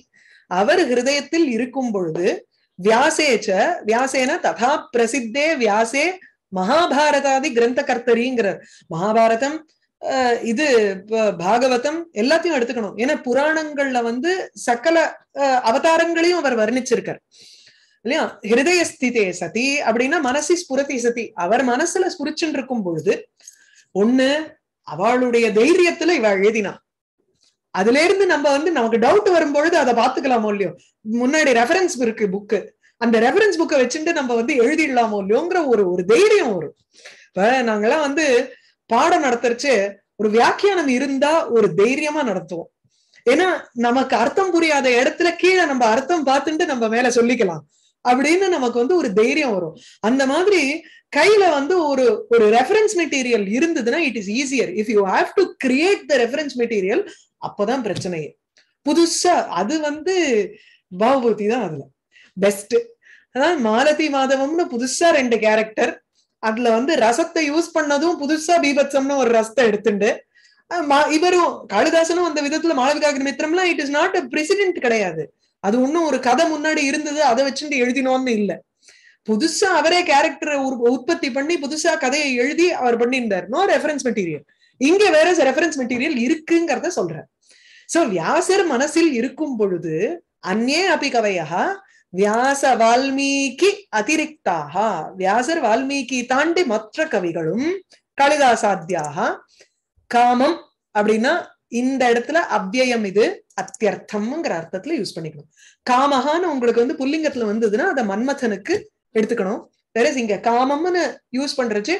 அவர் ஹிருதயத்தில் இருக்கும் பொழுது வியாசேச்ச வியாசேன ததா பிரசித்தே வியாசே மகாபாரதாதி கிரந்த கர்த்தரிங்கிறார் மகாபாரதம் இது பாகவதம் எல்லாத்தையும் எடுத்துக்கணும் ஏன்னா புராணங்கள்ல வந்து சக்கல அவதாரங்களையும் அவர் வர்ணிச்சிருக்கார் இல்லையா ஹிருதய ஸ்திதே சதி அப்படின்னா மனசி ஸ்புரதி சதி அவர் மனசுல ஸ்புரிச்சுன்னு இருக்கும் பொழுது ஒண்ணு அவளுடைய தைரியத்துல இவ எழுதினா அதுல இருந்து நம்ம வந்து நமக்கு டவுட் வரும்பொழுது அதை பாத்துக்கலாமோ இல்லையோ முன்னாடி ரெஃபரன்ஸ் இருக்கு புக்கு அந்த ரெஃபரன்ஸ் புக்கை வச்சுட்டு நம்ம வந்து எழுதிடலாமோ இல்லையோங்கிற ஒரு ஒரு தைரியம் வரும் இப்ப நாங்கெல்லாம் வந்து பாடம் நடத்துறச்சு ஒரு வியாக்கியானம் இருந்தா ஒரு தைரியமா நடத்துவோம் ஏன்னா நமக்கு அர்த்தம் புரியாத இடத்துல கீழே நம்ம அர்த்தம் பார்த்துட்டு நம்ம மேல சொல்லிக்கலாம் அப்படின்னு நமக்கு வந்து ஒரு தைரியம் வரும் அந்த மாதிரி கையில வந்து ஒரு ஒரு ரெஃபரன்ஸ் மெட்டீரியல் இருந்ததுன்னா it is easier if you have to create the reference material அப்பதான் பிரச்சனையே புதுசா அது வந்து பாவபூதி தான் அதுல பெஸ்ட் அதான் மாலதி மாதவம்னு புதுசா ரெண்டு கேரக்டர் அதுல வந்து ரசத்தை யூஸ் பண்ணதும் புதுசா பீபத்சம்னு ஒரு ரசத்தை எடுத்துண்டு இவரும் காளிதாசனும் அந்த விதத்துல மாளவிகாகிரி மித்திரம்லாம் it is not a precedent கிடையாது அது இன்னும் ஒரு கதை முன்னாடி இருந்தது அதை வச்சுட்டு எழுதினோம்னு இல்லை புதுசா அவரே கேரக்டரை உற்பத்தி பண்ணி புதுசா கதையை எழுதி அவர் பண்ணியிருந்தார் நோ ரெஃபரன்ஸ் மெட்டீரியல் இங்க வேற ரெஃபரன்ஸ் மெட்டீரியல் இருக்குங்கிறத சொல்ற சோ வியாசர் மனசில் இருக்கும் பொழுது அந்நே அபி கவையா வியாச வால்மீகி அதிரிக்தாக வியாசர் வால்மீகி தாண்டி மற்ற கவிகளும் காளிதாசாத்தியாக காமம் அப்படின்னா இந்த இடத்துல அவ்வியம் இது அத்தியர்த்தம்ங்கிற அர்த்தத்துல யூஸ் பண்ணிக்கணும் காமகான்னு உங்களுக்கு வந்து புல்லிங்கத்துல வந்ததுன்னா அதை மன்மதனுக்கு எடுத்துக்கணும் வேற இங்க காமம்னு யூஸ் பண்றச்சு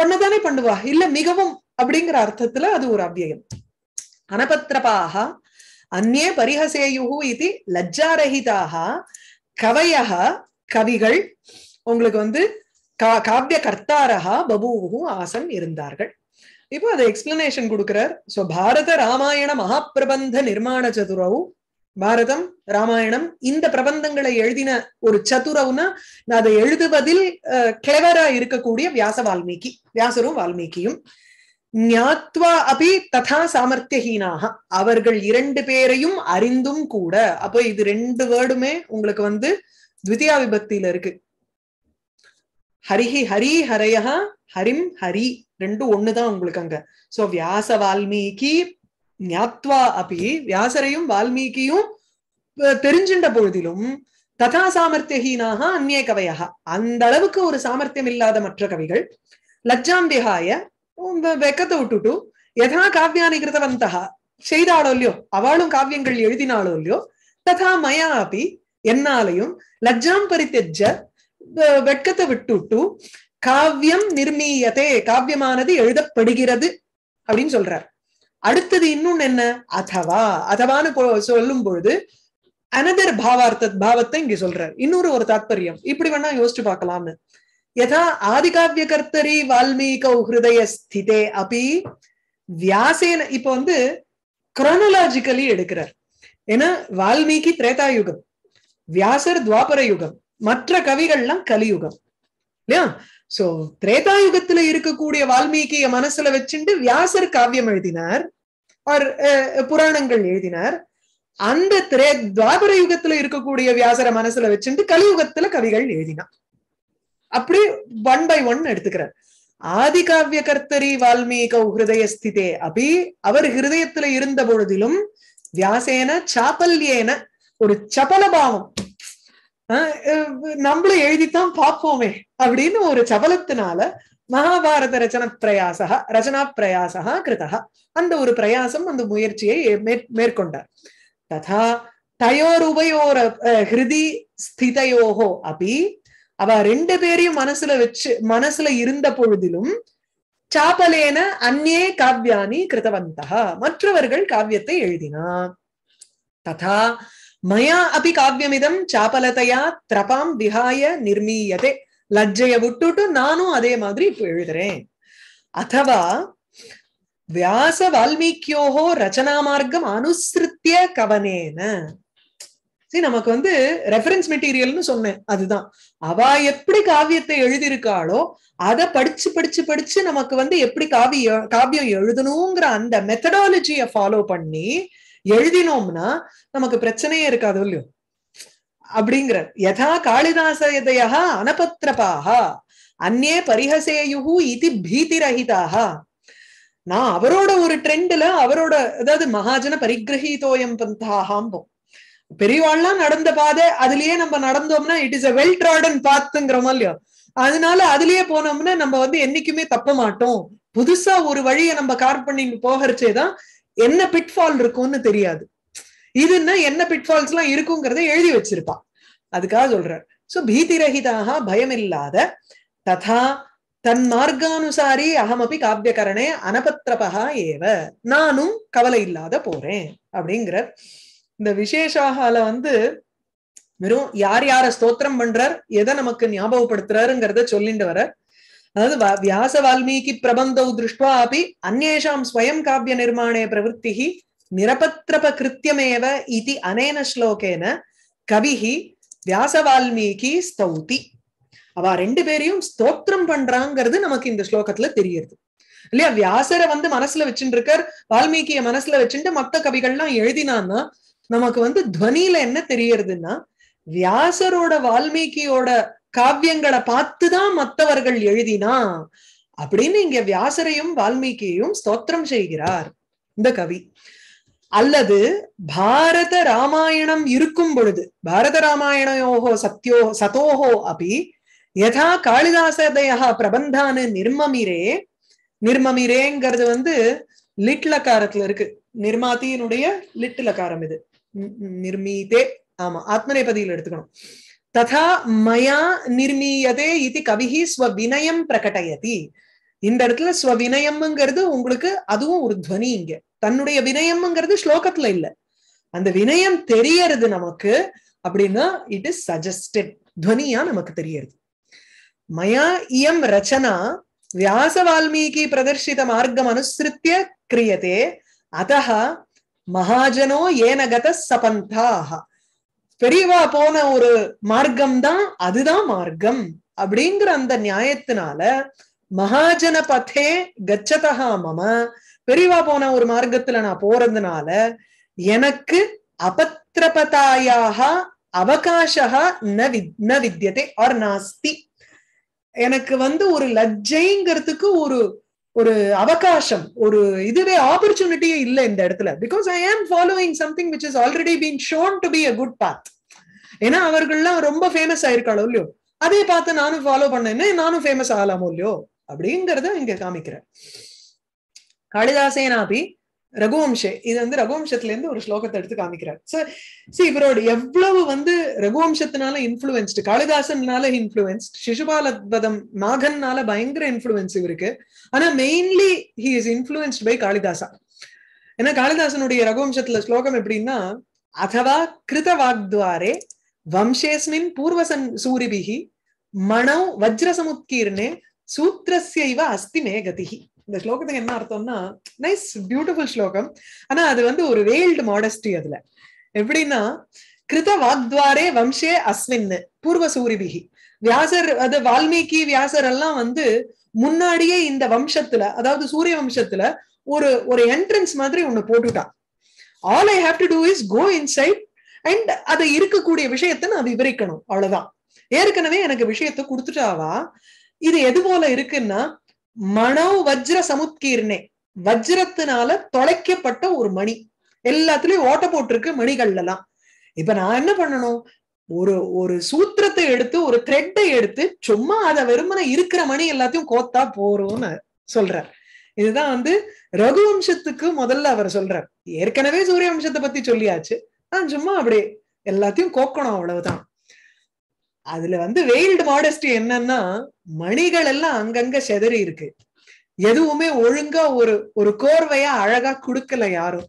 பண்ணதானே பண்ணுவா இல்ல மிகவும் அப்படிங்கிற அர்த்தத்துல அது ஒரு அவ்வியம் அனபத்திரபாக அந்நே பரிஹசேயு இது லஜ்ஜாரஹிதாக கவைய கவிகள் உங்களுக்கு வந்து கா காவிய கர்த்தாரகா பபூவு ஆசன் இருந்தார்கள் இப்போ அது எக்ஸ்பிளனேஷன் கொடுக்கிறார் சோ பாரத ராமாயண மகாபிரபந்த நிர்மாண சதுரவு பாரதம் ராமாயணம் இந்த பிரபந்தங்களை எழுதின ஒரு சதுரவுனா அதை எழுதுவதில் கிளவரா இருக்கக்கூடிய வியாச வால்மீகி வியாசரும் வால்மீகியும் ஞாத்வா அபி ததா சாமர்த்தியஹீனாக அவர்கள் இரண்டு பேரையும் அறிந்தும் கூட அப்போ இது ரெண்டு வேர்டுமே உங்களுக்கு வந்து த்விதியா விபத்தியில இருக்கு ஹரிஹி ஹரி ஹரையஹா ஹரிம் ஹரி ரெண்டும் ஒண்ணுதான் உங்களுக்கு அங்க சோ வியாச வால்மீகி ஞாத்வா அப்படி வியாசரையும் வால்மீகியும் தெரிஞ்சின்ற பொழுதிலும் ததா சாமர்த்தியஹீனாக அந்நிய கவையாக அந்த அளவுக்கு ஒரு சாமர்த்தியம் இல்லாத மற்ற கவிகள் லஜ்ஜாம்பிகாய வெக்கத்தை விட்டுட்டு எதா காவியானி கிருதவந்தா செய்தாளோ இல்லையோ அவளும் காவியங்கள் எழுதினாளோ இல்லையோ ததா மயா அப்பி என்னாலையும் லஜ்ஜாம் பரித்தெஜ்ஜ வெட்கத்தை விட்டுட்டு காவியம் நிர்மீயதே காவியமானது எழுதப்படுகிறது அப்படின்னு சொல்றார் அடுத்தது இன்னும் என்ன அதவா அதவான்னு சொல்லும் பொழுது அனதர் பாவார்த்த பாவத்தை இங்க சொல்றார் இன்னொரு ஒரு தாத்பரியம் இப்படி வேணா யோசிச்சு பார்க்கலாம்னு யதா காவிய கர்த்தரி வால்மீக ஹிருதய ஸ்திதே அபி வியாசேன இப்ப வந்து குரோனலாஜிக்கலி எடுக்கிறார் ஏன்னா வால்மீகி திரேதா யுகம் வியாசர் துவாபர யுகம் மற்ற கவிகள்லாம் கலியுகம் இல்லையா சோ திரேதாயுகத்துல இருக்கக்கூடிய வால்மீகிய மனசுல வச்சுண்டு வியாசர் காவியம் எழுதினார் ஆர் புராணங்கள் எழுதினார் அந்த திரே துவாபர யுகத்துல இருக்கக்கூடிய வியாசர மனசுல வச்சுட்டு கலியுகத்துல கவிகள் எழுதினார் அப்படி ஒன் பை ஒன் எடுத்துக்கிறார் ஆதி காவிய கர்த்தரி வால்மீக ஹிருதயஸ்திதே அபி அவர் ஹிருதயத்துல இருந்த பொழுதிலும் வியாசேன சாப்பல்யேன ஒரு சபலபாவம் நம்மளும் எழுதித்தான் பார்ப்போமே அப்படின்னு ஒரு சபலத்தினால மகாபாரத ரச்சன பிரயாசா ரச்சனா பிரயாசா கிருதா அந்த ஒரு பிரயாசம் அந்த முயற்சியை மேற்கொண்டார் ததா உபயோர ஹிருதி ஸ்திதையோகோ அபி அவ ரெண்டு பேரையும் மனசுல வச்சு மனசுல இருந்த பொழுதிலும் சாப்பலேன அந்நே காவியானி கிருதவந்தா மற்றவர்கள் காவியத்தை எழுதினா ததா மயா அபி காவியமிதம் சாப்பலதையா திரபாம் விஹாய நிர்மீயதே லஜ்ஜைய விட்டுட்டு நானும் அதே மாதிரி இப்ப எழுதுறேன் அதவா வியாச வால்மீக்கியோகோ ரச்சனா மார்க்கம் அனுசிருத்திய கவனேன சரி நமக்கு வந்து ரெஃபரன்ஸ் மெட்டீரியல்னு சொன்னேன் அதுதான் அவ எப்படி காவியத்தை எழுதியிருக்காளோ அதை படிச்சு படிச்சு படிச்சு நமக்கு வந்து எப்படி காவிய காவியம் எழுதணுங்கிற அந்த மெத்தடாலஜியை ஃபாலோ பண்ணி எழுதினோம்னா நமக்கு பிரச்சனையே இருக்காது இல்லையோ அப்படிங்கிற யதா காளிதாசதயா அனபத்ரபாக அந்நே பரிஹசேயு இது ரஹிதாக நான் அவரோட ஒரு ட்ரெண்ட்ல அவரோட அதாவது மகாஜன பரிகிரகிதோயம் பந்தாகாம்போம் பெரியவாள்லாம் நடந்த பாதை அதுலயே நம்ம நடந்தோம்னா it is a well trodden பாத்துங்கிறோமோ இல்லையோ அதனால அதுலயே போனோம்னா நம்ம வந்து என்னைக்குமே தப்ப மாட்டோம் புதுசா ஒரு வழியை நம்ம கார் பண்ணி போகிறச்சேதான் என்ன பிட்ஃபால் இருக்கும்னு தெரியாது இதுன்னா என்ன பிட்ஃபால்ஸ் எல்லாம் இருக்குங்கிறத எழுதி வச்சிருப்பான் அதுக்காக சொல்றார் சோ பீதிரகிதாக பயம் இல்லாத ததா தன் மார்க்கானுசாரி அகமபி காவியகரணே அனபத்திரபகா ஏவ நானும் கவலை இல்லாத போறேன் அப்படிங்கிற இந்த விசேஷாகால வந்து வெறும் யார் யார ஸ்தோத்திரம் பண்றார் எதை நமக்கு ஞாபகப்படுத்துறாருங்கிறத சொல்லிட்டு வர அதாவது வியாச வால்மீகி பிரபந்தௌ திருஷ்டுவா அப்படி அந்நேஷாம் ஸ்வயம் காவிய நிர்மாணே பிரவருத்தி நிரபத்ரப கிருத்தியமேவ இது அனேன ஸ்லோகேன கவிஹி வியாச வால்மீகி ஸ்தௌதி அவ ரெண்டு பேரையும் ஸ்தோத்திரம் பண்றாங்கிறது நமக்கு இந்த ஸ்லோகத்துல தெரியுது இல்லையா வியாசரை வந்து மனசுல வச்சுட்டு இருக்கார் வால்மீகிய மனசுல வச்சுட்டு மத்த கவிகள்லாம் எழுதினான்னா நமக்கு வந்து துவனியில என்ன தெரியறதுன்னா வியாசரோட வால்மீகியோட காவியங்களை பார்த்துதான் மற்றவர்கள் எழுதினா அப்படின்னு இங்க வியாசரையும் வால்மீகியையும் ஸ்தோத்திரம் செய்கிறார் இந்த கவி அல்லது பாரத ராமாயணம் இருக்கும் பொழுது பாரத ராமாயணயோகோ சத்தியோ சதோஹோ அபி யதா காளிதாசதயா பிரபந்தானு நிர்மமிரே நிர்மமிரேங்கிறது வந்து லிட்லக்காரத்துல இருக்கு நிர்மாத்தியினுடைய காரம் இது நிர்மீதே ஆமா பதியில் எடுத்துக்கணும் ததா மயா நிர்மீயதே இது கவிஹி ஸ்வவினயம் பிரகடயதி இந்த இடத்துல ஸ்வவினயம்ங்கிறது உங்களுக்கு அதுவும் ஒரு துவனி இங்க தன்னுடைய வினயம்ங்கிறது ஸ்லோகத்துல இல்ல அந்த வினயம் தெரியறது நமக்கு அப்படின்னா இட் இஸ் சஜஸ்டட் துவனியா நமக்கு தெரியறது மயா இயம் ரச்சனா வியாச வால்மீகி பிரதர்ஷித மார்க்கம் அனுசிருத்திய கிரியதே அத மகாஜனோ ஏனகத சபந்தாஹா பெரியவா போன ஒரு மார்க்கம் தான் அதுதான் மார்க்கம் அப்படிங்கிற அந்த நியாயத்தினால மகாஜன பதே கச்சதா மம பெரியவா போன ஒரு மார்க்கத்துல நான் போறதுனால எனக்கு அபத்திரபதாயாக அவகாசா ந வித் ந வித்தியதே ஆர் நாஸ்தி எனக்கு வந்து ஒரு லஜ்ஜைங்கிறதுக்கு ஒரு ஒரு அவகாசம் ஒரு இதுவே ஆப்பர்ச்சுனிட்டியே இல்லை இந்த இடத்துல because I am following something which is already been shown to be a good path ஏன்னா அவர்கள்லாம் ரொம்ப ஃபேமஸ் ஆயிருக்காளோ இல்லையோ அதே பார்த்து நானும் ஃபாலோ பண்ணேன்னா நானும் ஃபேமஸ் ஆகலாமோ இல்லையோ அப்படிங்கிறத இங்க காமிக்கிறேன் காளிதாசேனாபி ரகுவம்சே இது வந்து ரகுவம்சத்துல இருந்து ஒரு ஸ்லோகத்தை எடுத்து காமிக்கிறார் சோ சி இவரோட எவ்வளவு வந்து ரகுவம்சத்தினால இன்ஃபுளுன்ஸ்டு காளிதாசன்னால இன்ஃபுளுன்ஸ் சிசுபாலத்வதம் மாகன்னால பயங்கர இன்ஃப்ளூயன்ஸ் இவருக்கு ஆனா mainly he is influenced by Kalidasa ஏன்னா காளிதாசனுடைய ரகுவம்சத்துல ஸ்லோகம் எப்படின்னா அதவா கிருத வாக்துவாரே வம்சேஸ்மின் பூர்வசன் சூரிபிகி மணௌ வஜ்ரசமுத்கீர்ணே சூத்திரஸ்ய அஸ்தி மேகதிகி இந்த ஸ்லோகத்துக்கு என்ன அர்த்தம்னா நைஸ் பியூட்டிஃபுல் ஸ்லோகம் ஆனா அது வந்து ஒரு வேல்டு மாடஸ்டி அதுல எப்படின்னா கிருத வாக்துவாரே வம்சே அஸ்வின் பூர்வ சூரிபிகி வியாசர் அது வால்மீகி வியாசர் எல்லாம் வந்து முன்னாடியே இந்த வம்சத்துல அதாவது சூரிய வம்சத்துல ஒரு ஒரு என்ட்ரன்ஸ் மாதிரி ஒண்ணு போட்டுட்டான் all I have to do is go inside and அது இருக்கக்கூடிய விஷயத்த நான் விவரிக்கணும் அவ்வளவுதான் ஏற்கனவே எனக்கு விஷயத்த கொடுத்துட்டாவா இது எது போல இருக்குன்னா மனோ வஜ்ர சமுத்கீர்ணே வஜ்ரத்தினால தொலைக்கப்பட்ட ஒரு மணி எல்லாத்துலயும் ஓட்ட போட்டிருக்கு மணிகள்ல எல்லாம் இப்ப நான் என்ன பண்ணணும் ஒரு ஒரு சூத்திரத்தை எடுத்து ஒரு த்ரெட்டை எடுத்து சும்மா அதை வெறுமனை இருக்கிற மணி எல்லாத்தையும் கோத்தா போறோம்னு சொல்றார் இதுதான் வந்து ரகுவம்சத்துக்கு முதல்ல அவர் சொல்றார் ஏற்கனவே சூரிய வம்சத்தை பத்தி சொல்லியாச்சு நான் சும்மா அப்படியே எல்லாத்தையும் கோக்கணும் அவ்வளவுதான் அதுல வந்து வெயில்டு மாடஸ்டி என்னன்னா மணிகள் எல்லாம் அங்கங்க செதறி இருக்கு எதுவுமே ஒழுங்கா ஒரு ஒரு கோர்வையா அழகா குடுக்கல யாரும்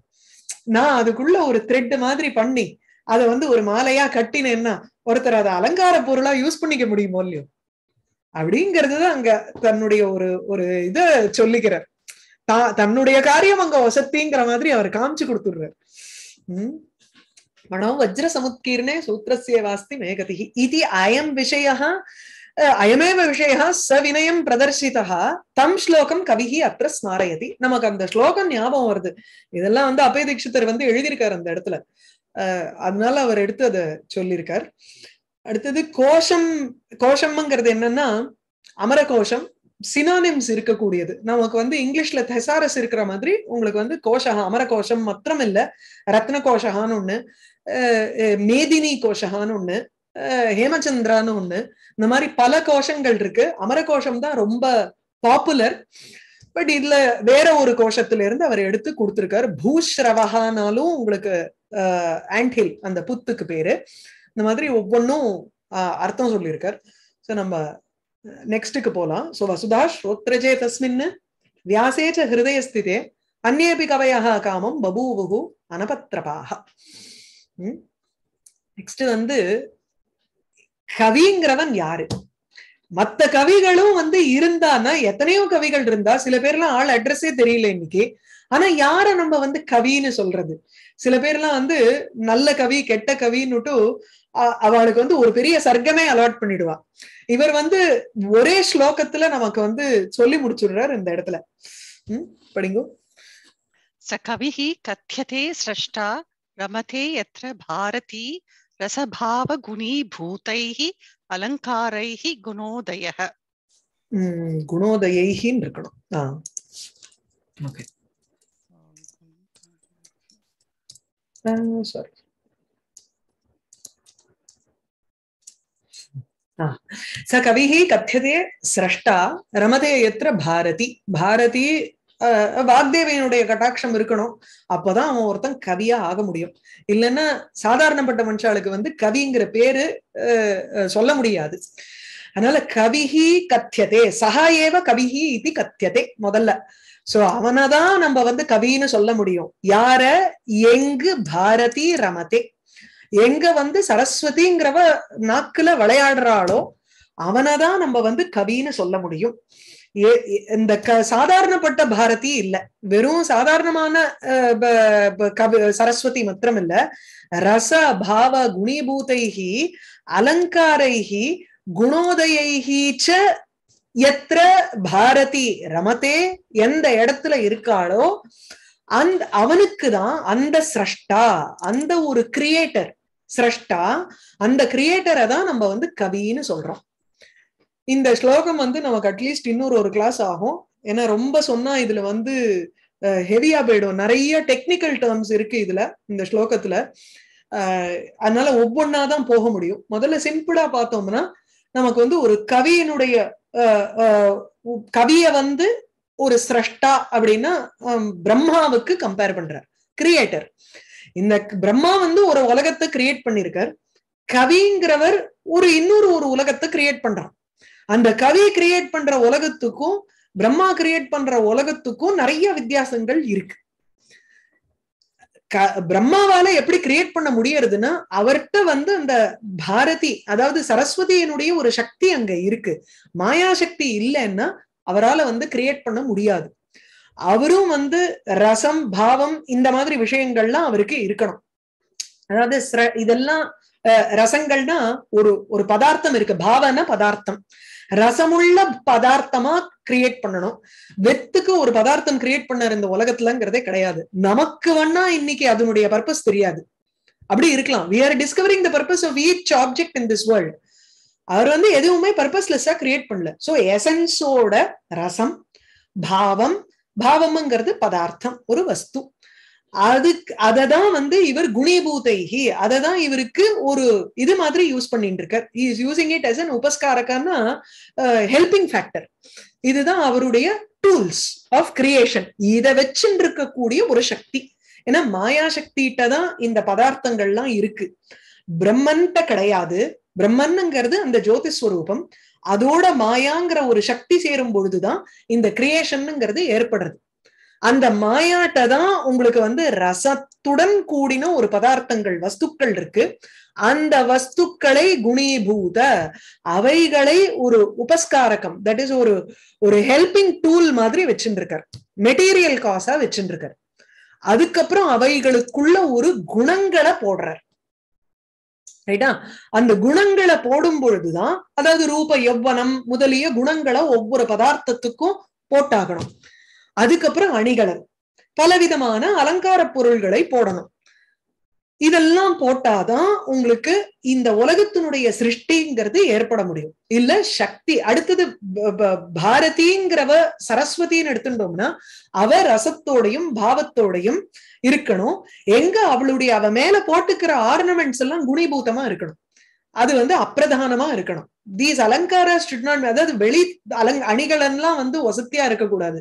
நான் அதுக்குள்ள ஒரு த்ரெட் மாதிரி பண்ணி அதை வந்து ஒரு மாலையா கட்டினேன்னா ஒருத்தர் அதை அலங்கார பொருளா யூஸ் பண்ணிக்க முடியுமோ இல்லையோ அப்படிங்கிறது அங்க தன்னுடைய ஒரு ஒரு இத சொல்லிக்கிறார் தா தன்னுடைய காரியம் அங்க வசத்திங்கிற மாதிரி அவர் காமிச்சு கொடுத்துடுறார் உம் मणो சூத்திரசே வாஸ்தி மேகதி இது அயம் விஷய அயமேவ விஷய ச வினயம் பிரதர்சிதா தம் ஸ்லோகம் கவி அத்த ஸ்மாரயதி நமக்கு அந்த ஸ்லோகம் ஞாபகம் வருது இதெல்லாம் வந்து அபய தீட்சித்தர் வந்து எழுதியிருக்கார் அந்த இடத்துல அதனால அவர் எடுத்து அதை சொல்லியிருக்கார் அடுத்தது கோஷம் கோஷம்ங்கிறது என்னன்னா அமர கோஷம் சினானிம்ஸ் இருக்கக்கூடியது நமக்கு வந்து இங்கிலீஷ்ல தெசாரஸ் இருக்கிற மாதிரி உங்களுக்கு வந்து கோஷகம் அமர கோஷம் மாத்திரம் இல்ல ரத்ன கோஷகான்னு ஒண்ணு மேதினி கோஷகான்னு ஒண்ணு ஹேமச்சந்திரான்னு ஒண்ணு இந்த மாதிரி பல கோஷங்கள் இருக்கு அமர கோஷம் தான் ரொம்ப பாப்புலர் பட் இதுல வேற ஒரு கோஷத்துல இருந்து அவர் எடுத்து கொடுத்திருக்காரு பூஸ்ரவகானாலும் உங்களுக்கு ஆண்டில் அந்த புத்துக்கு பேரு இந்த மாதிரி ஒவ்வொன்றும் அர்த்தம் சொல்லியிருக்கார் ஸோ நம்ம நெக்ஸ்ட்டுக்கு போகலாம் ஸோ வசுதாஷ் ஸ்ரோத்ரஜே தஸ்மின்னு வியாசேச்ச ஹிருதயஸ்திதே அந்நேபி கவையாக காமம் பபூவுகு அனபத்ரபாக நெக்ஸ்ட் வந்து கவிங்கிறவன் யாரு மத்த கவிகளும் வந்து இருந்தான்னா எத்தனையோ கவிகள் இருந்தா சில பேர்லாம் ஆள் அட்ரஸே தெரியல இன்னைக்கு ஆனா யார நம்ம வந்து கவின்னு சொல்றது சில பேர்லாம் வந்து நல்ல கவி கெட்ட கவின்னுட்டு அவளுக்கு வந்து ஒரு பெரிய சர்க்கமே அலாட் பண்ணிடுவா இவர் வந்து ஒரே ஸ்லோகத்துல நமக்கு வந்து சொல்லி முடிச்சுடுறாரு இந்த இடத்துல உம் படிங்கோ ச கவிஹி கத்தியதே சிரஷ்டா रमते यत्र भारती रसभाव गुणी भूतैहि अलंकारैहि गुणोदयः गुणोदयैः नृकणम् ओके sorry. स कवि कथ्यते स्रष्टा रमते यत्र भारती भारती வாக்தேவியனுடைய கட்டாட்சம் இருக்கணும் அப்பதான் அவன் ஒருத்தன் கவியா ஆக முடியும் இல்லைன்னா சாதாரணப்பட்ட மனுஷாளுக்கு வந்து கவிங்கிற பேரு சொல்ல முடியாது அதனால கவிஹி கத்தியதே சஹா ஏவ கவிஹி இது கத்தியதே முதல்ல சோ அவனதான் நம்ம வந்து கவின்னு சொல்ல முடியும் யார எங்கு பாரதி ரமதே எங்க வந்து சரஸ்வதிங்கிறவ நாக்குல விளையாடுறாளோ அவனதான் நம்ம வந்து கவின்னு சொல்ல முடியும் இந்த சாதாரணப்பட்ட பாரதி இல்ல வெறும் சாதாரணமான கவி சரஸ்வதி மாத்திரம் இல்ல ரச பாவ குணிபூதைஹி அலங்காரைஹி குணோதயைஹி ச எத்திர பாரதி ரமதே எந்த இடத்துல இருக்காளோ அந்த அவனுக்கு தான் அந்த சிரஷ்டா அந்த ஒரு கிரியேட்டர் சிரஷ்டா அந்த கிரியேட்டரை தான் நம்ம வந்து கவின்னு சொல்றோம் இந்த ஸ்லோகம் வந்து நமக்கு அட்லீஸ்ட் இன்னொரு ஒரு கிளாஸ் ஆகும் ஏன்னா ரொம்ப சொன்னா இதுல வந்து ஹெவியா போயிடும் நிறைய டெக்னிக்கல் டேர்ம்ஸ் இருக்கு இதுல இந்த ஸ்லோகத்துல அதனால ஒவ்வொன்னா தான் போக முடியும் முதல்ல சிம்பிளா பார்த்தோம்னா நமக்கு வந்து ஒரு கவியினுடைய கவிய வந்து ஒரு சிரஷ்டா அப்படின்னா பிரம்மாவுக்கு கம்பேர் பண்றார் கிரியேட்டர் இந்த பிரம்மா வந்து ஒரு உலகத்தை கிரியேட் பண்ணிருக்கார் கவிங்கிறவர் ஒரு இன்னொரு ஒரு உலகத்தை கிரியேட் பண்றான் அந்த கவி கிரியேட் பண்ற உலகத்துக்கும் பிரம்மா கிரியேட் பண்ற உலகத்துக்கும் நிறைய வித்தியாசங்கள் இருக்கு பிரம்மாவால எப்படி கிரியேட் பண்ண முடியறதுன்னா அவர்கிட்ட வந்து அந்த பாரதி அதாவது சரஸ்வதியினுடைய ஒரு சக்தி அங்க இருக்கு மாயா சக்தி இல்லைன்னா அவரால வந்து கிரியேட் பண்ண முடியாது அவரும் வந்து ரசம் பாவம் இந்த மாதிரி விஷயங்கள்லாம் அவருக்கு இருக்கணும் அதாவது இதெல்லாம் ரசங்கள்னா ஒரு ஒரு பதார்த்தம் இருக்கு பாவன பதார்த்தம் ரசமுள்ள பதார்த்தமா கிரியேட் பண்ணணும் வெத்துக்கு ஒரு பதார்த்தம் கிரியேட் பண்ணார் இந்த உலகத்துலங்கிறதே கிடையாது நமக்கு வேணா இன்னைக்கு அதனுடைய பர்பஸ் தெரியாது அப்படி இருக்கலாம் we are discovering the purpose of each object in this world அவர் வந்து எதுவுமே பர்பஸ்லெஸ்ஸா கிரியேட் பண்ணல சோ எசன்ஸோட ரசம் பாவம் பாவம்ங்கிறது பதார்த்தம் ஒரு வஸ்து அதுக்கு அததான் வந்து இவர் குணீபூதைகி அததான் இவருக்கு ஒரு இது மாதிரி யூஸ் பண்ணிட்டு இருக்கார் இட் அஸ் அன் உபஸ்காரக்கான ஹெல்பிங் ஃபேக்டர் இதுதான் அவருடைய டூல்ஸ் ஆஃப் கிரியேஷன் இதை வச்சுட்டு இருக்கக்கூடிய ஒரு சக்தி ஏன்னா மாயா சக்திகிட்ட தான் இந்த பதார்த்தங்கள்லாம் இருக்கு பிரம்மன்ட்ட கிடையாது பிரம்மன்ங்கிறது அந்த ஜோதிஸ்வரூபம் ஸ்வரூபம் அதோட மாயாங்கிற ஒரு சக்தி சேரும் பொழுதுதான் இந்த கிரியேஷன்ங்கிறது ஏற்படுறது அந்த மாயாட்ட தான் உங்களுக்கு வந்து ரசத்துடன் கூடின ஒரு பதார்த்தங்கள் வஸ்துக்கள் இருக்கு அந்த வஸ்துக்களை குணீபூத அவைகளை ஒரு உபஸ்காரகம் தட் இஸ் ஒரு ஒரு ஹெல்பிங் டூல் மாதிரி வச்சுருக்கார் மெட்டீரியல் காசா வச்சுருக்கார் அதுக்கப்புறம் அவைகளுக்குள்ள ஒரு குணங்களை போடுறார் ரைட்டா அந்த குணங்களை போடும் பொழுதுதான் அதாவது ரூப எவ்வனம் முதலிய குணங்களை ஒவ்வொரு பதார்த்தத்துக்கும் போட்டாகணும் அதுக்கப்புறம் அணிகலன் பலவிதமான அலங்கார பொருள்களை போடணும் இதெல்லாம் போட்டாதான் உங்களுக்கு இந்த உலகத்தினுடைய சிருஷ்டிங்கிறது ஏற்பட முடியும் இல்ல சக்தி அடுத்தது பாரதிங்கிறவ சரஸ்வதின்னு எடுத்துட்டோம்னா அவ ரசத்தோடையும் பாவத்தோடையும் இருக்கணும் எங்க அவளுடைய அவ மேல போட்டுக்கிற ஆர்னமெண்ட்ஸ் எல்லாம் குணிபூதமா இருக்கணும் அது வந்து அப்பிரதானமா இருக்கணும் தீஸ் அலங்கார அதாவது வெளி அலங் அணிகளெல்லாம் வந்து வசத்தியா இருக்கக்கூடாது